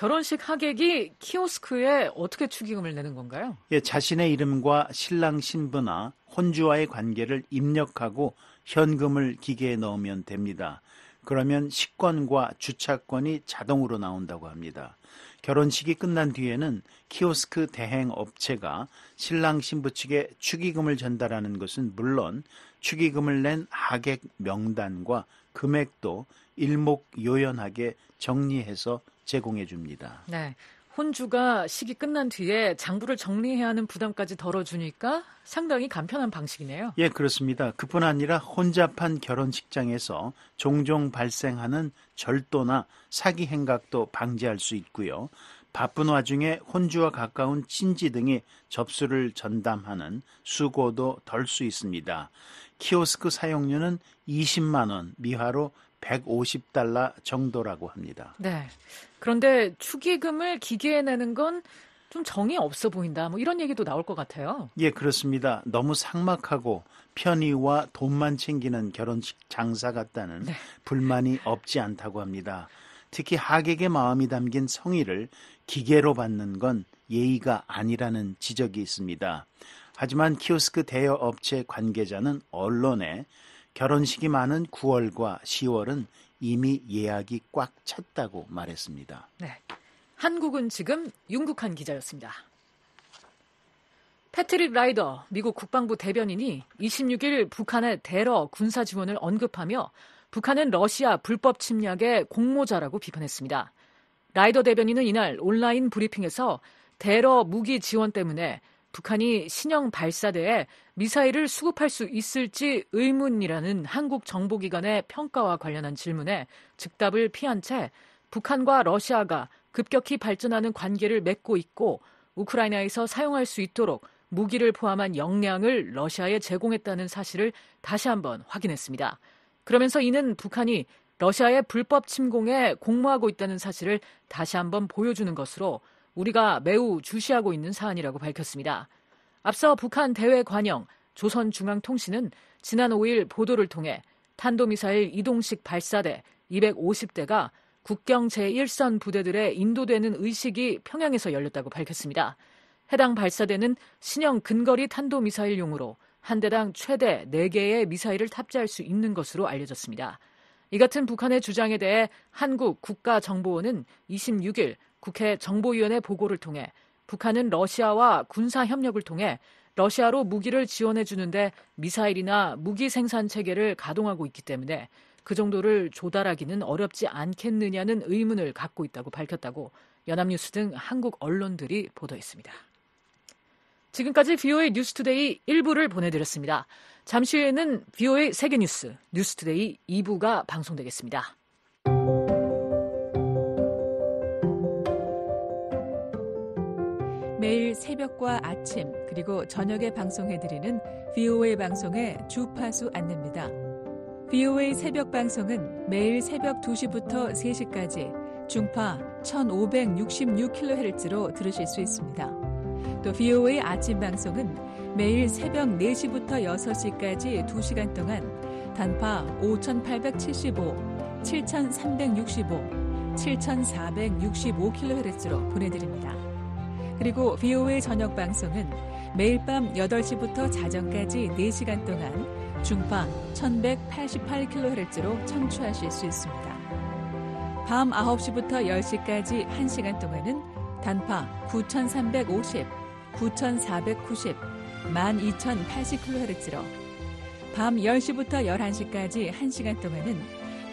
결혼식 하객이 키오스크에 어떻게 축의금을 내는 건가요? 예, 자신의 이름과 신랑 신부나 혼주와의 관계를 입력하고 현금을 기계에 넣으면 됩니다. 그러면 식권과 주차권이 자동으로 나온다고 합니다. 결혼식이 끝난 뒤에는 키오스크 대행 업체가 신랑 신부 측에 축의금을 전달하는 것은 물론 축의금을 낸 하객 명단과 금액도 일목요연하게 정리해서 제공해 줍니다. 네. 혼주가 식이 끝난 뒤에 장부를 정리해야 하는 부담까지 덜어주니까 상당히 간편한 방식이네요. 예, 그렇습니다. 그뿐 아니라 혼잡한 결혼식장에서 종종 발생하는 절도나 사기 행각도 방지할 수 있고요. 바쁜 와중에 혼주와 가까운 친지 등이 접수를 전담하는 수고도 덜 수 있습니다. 키오스크 사용료는 20만 원 미화로 150달러 정도라고 합니다. 네. 그런데 축의금을 기계에 내는 건 좀 정이 없어 보인다. 뭐 이런 얘기도 나올 것 같아요. 예, 그렇습니다. 너무 상막하고 편의와 돈만 챙기는 결혼식 장사 같다는 네. 불만이 없지 않다고 합니다. 특히 하객의 마음이 담긴 성의를 기계로 받는 건 예의가 아니라는 지적이 있습니다. 하지만 키오스크 대여 업체 관계자는 언론에 결혼식이 많은 9월과 10월은 이미 예약이 꽉 찼다고 말했습니다. 네. 한국은 지금 윤국한 기자였습니다. 패트릭 라이더 미국 국방부 대변인이 26일 북한의 대러 군사 지원을 언급하며 북한은 러시아 불법 침략의 공모자라고 비판했습니다. 라이더 대변인은 이날 온라인 브리핑에서 대러 무기 지원 때문에 북한이 신형 발사대에 미사일을 수급할 수 있을지 의문이라는 한국 정보기관의 평가와 관련한 질문에 즉답을 피한 채 북한과 러시아가 급격히 발전하는 관계를 맺고 있고 우크라이나에서 사용할 수 있도록 무기를 포함한 역량을 러시아에 제공했다는 사실을 다시 한번 확인했습니다. 그러면서 이는 북한이 러시아의 불법 침공에 공모하고 있다는 사실을 다시 한번 보여주는 것으로 우리가 매우 주시하고 있는 사안이라고 밝혔습니다. 앞서 북한 대외 관영 조선중앙통신은 지난 5일 보도를 통해 탄도미사일 이동식 발사대 250대가 국경 제1선 부대들의 인도되는 의식이 평양에서 열렸다고 밝혔습니다. 해당 발사대는 신형 근거리 탄도미사일용으로 한 대당 최대 4개의 미사일을 탑재할 수 있는 것으로 알려졌습니다. 이 같은 북한의 주장에 대해 한국 국가정보원은 26일 국회 정보위원회 보고를 통해 북한은 러시아와 군사 협력을 통해 러시아로 무기를 지원해 주는데 미사일이나 무기 생산 체계를 가동하고 있기 때문에 그 정도를 조달하기는 어렵지 않겠느냐는 의문을 갖고 있다고 밝혔다고 연합뉴스 등 한국 언론들이 보도했습니다. 지금까지 VOA 뉴스투데이 1부를 보내드렸습니다. 잠시 후에는 VOA 세계뉴스 뉴스투데이 2부가 방송되겠습니다. 매일 새벽과 아침 그리고 저녁에 방송해드리는 VOA 방송의 주파수 안내입니다. VOA 새벽 방송은 매일 새벽 2시부터 3시까지 중파 1566kHz로 들으실 수 있습니다. 또 VOA 아침 방송은 매일 새벽 4시부터 6시까지 2시간 동안 단파 5875, 7365, 7465kHz로 보내드립니다. 그리고 VOA 저녁 방송은 매일 밤 8시부터 자정까지 4시간 동안 중파 1188kHz로 청취하실 수 있습니다. 밤 9시부터 10시까지 1시간 동안은 단파 9350, 9490, 12080kHz로 밤 10시부터 11시까지 1시간 동안은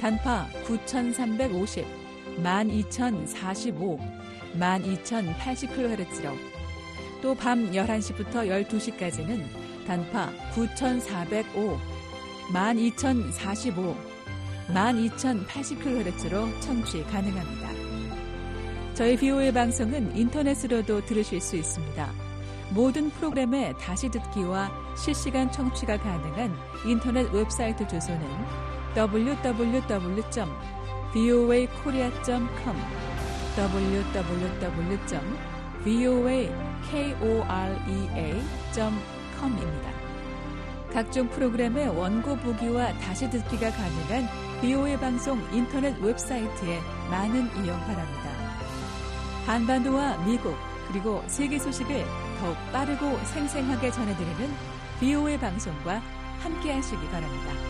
단파 9350, 12045, 12,080kHz로 또 밤 11시부터 12시까지는 단파 9,405, 12,045, 12,080kHz로 청취 가능합니다. 저희 비오의 방송은 인터넷으로도 들으실 수 있습니다. 모든 프로그램의 다시 듣기와 실시간 청취가 가능한 인터넷 웹사이트 주소는 www.voakorea.com www.voakorea.com입니다. 각종 프로그램의 원고 보기와 다시 듣기가 가능한 VOA 방송 인터넷 웹사이트에 많은 이용 바랍니다. 한반도와 미국 그리고 세계 소식을 더욱 빠르고 생생하게 전해드리는 VOA 방송과 함께하시기 바랍니다.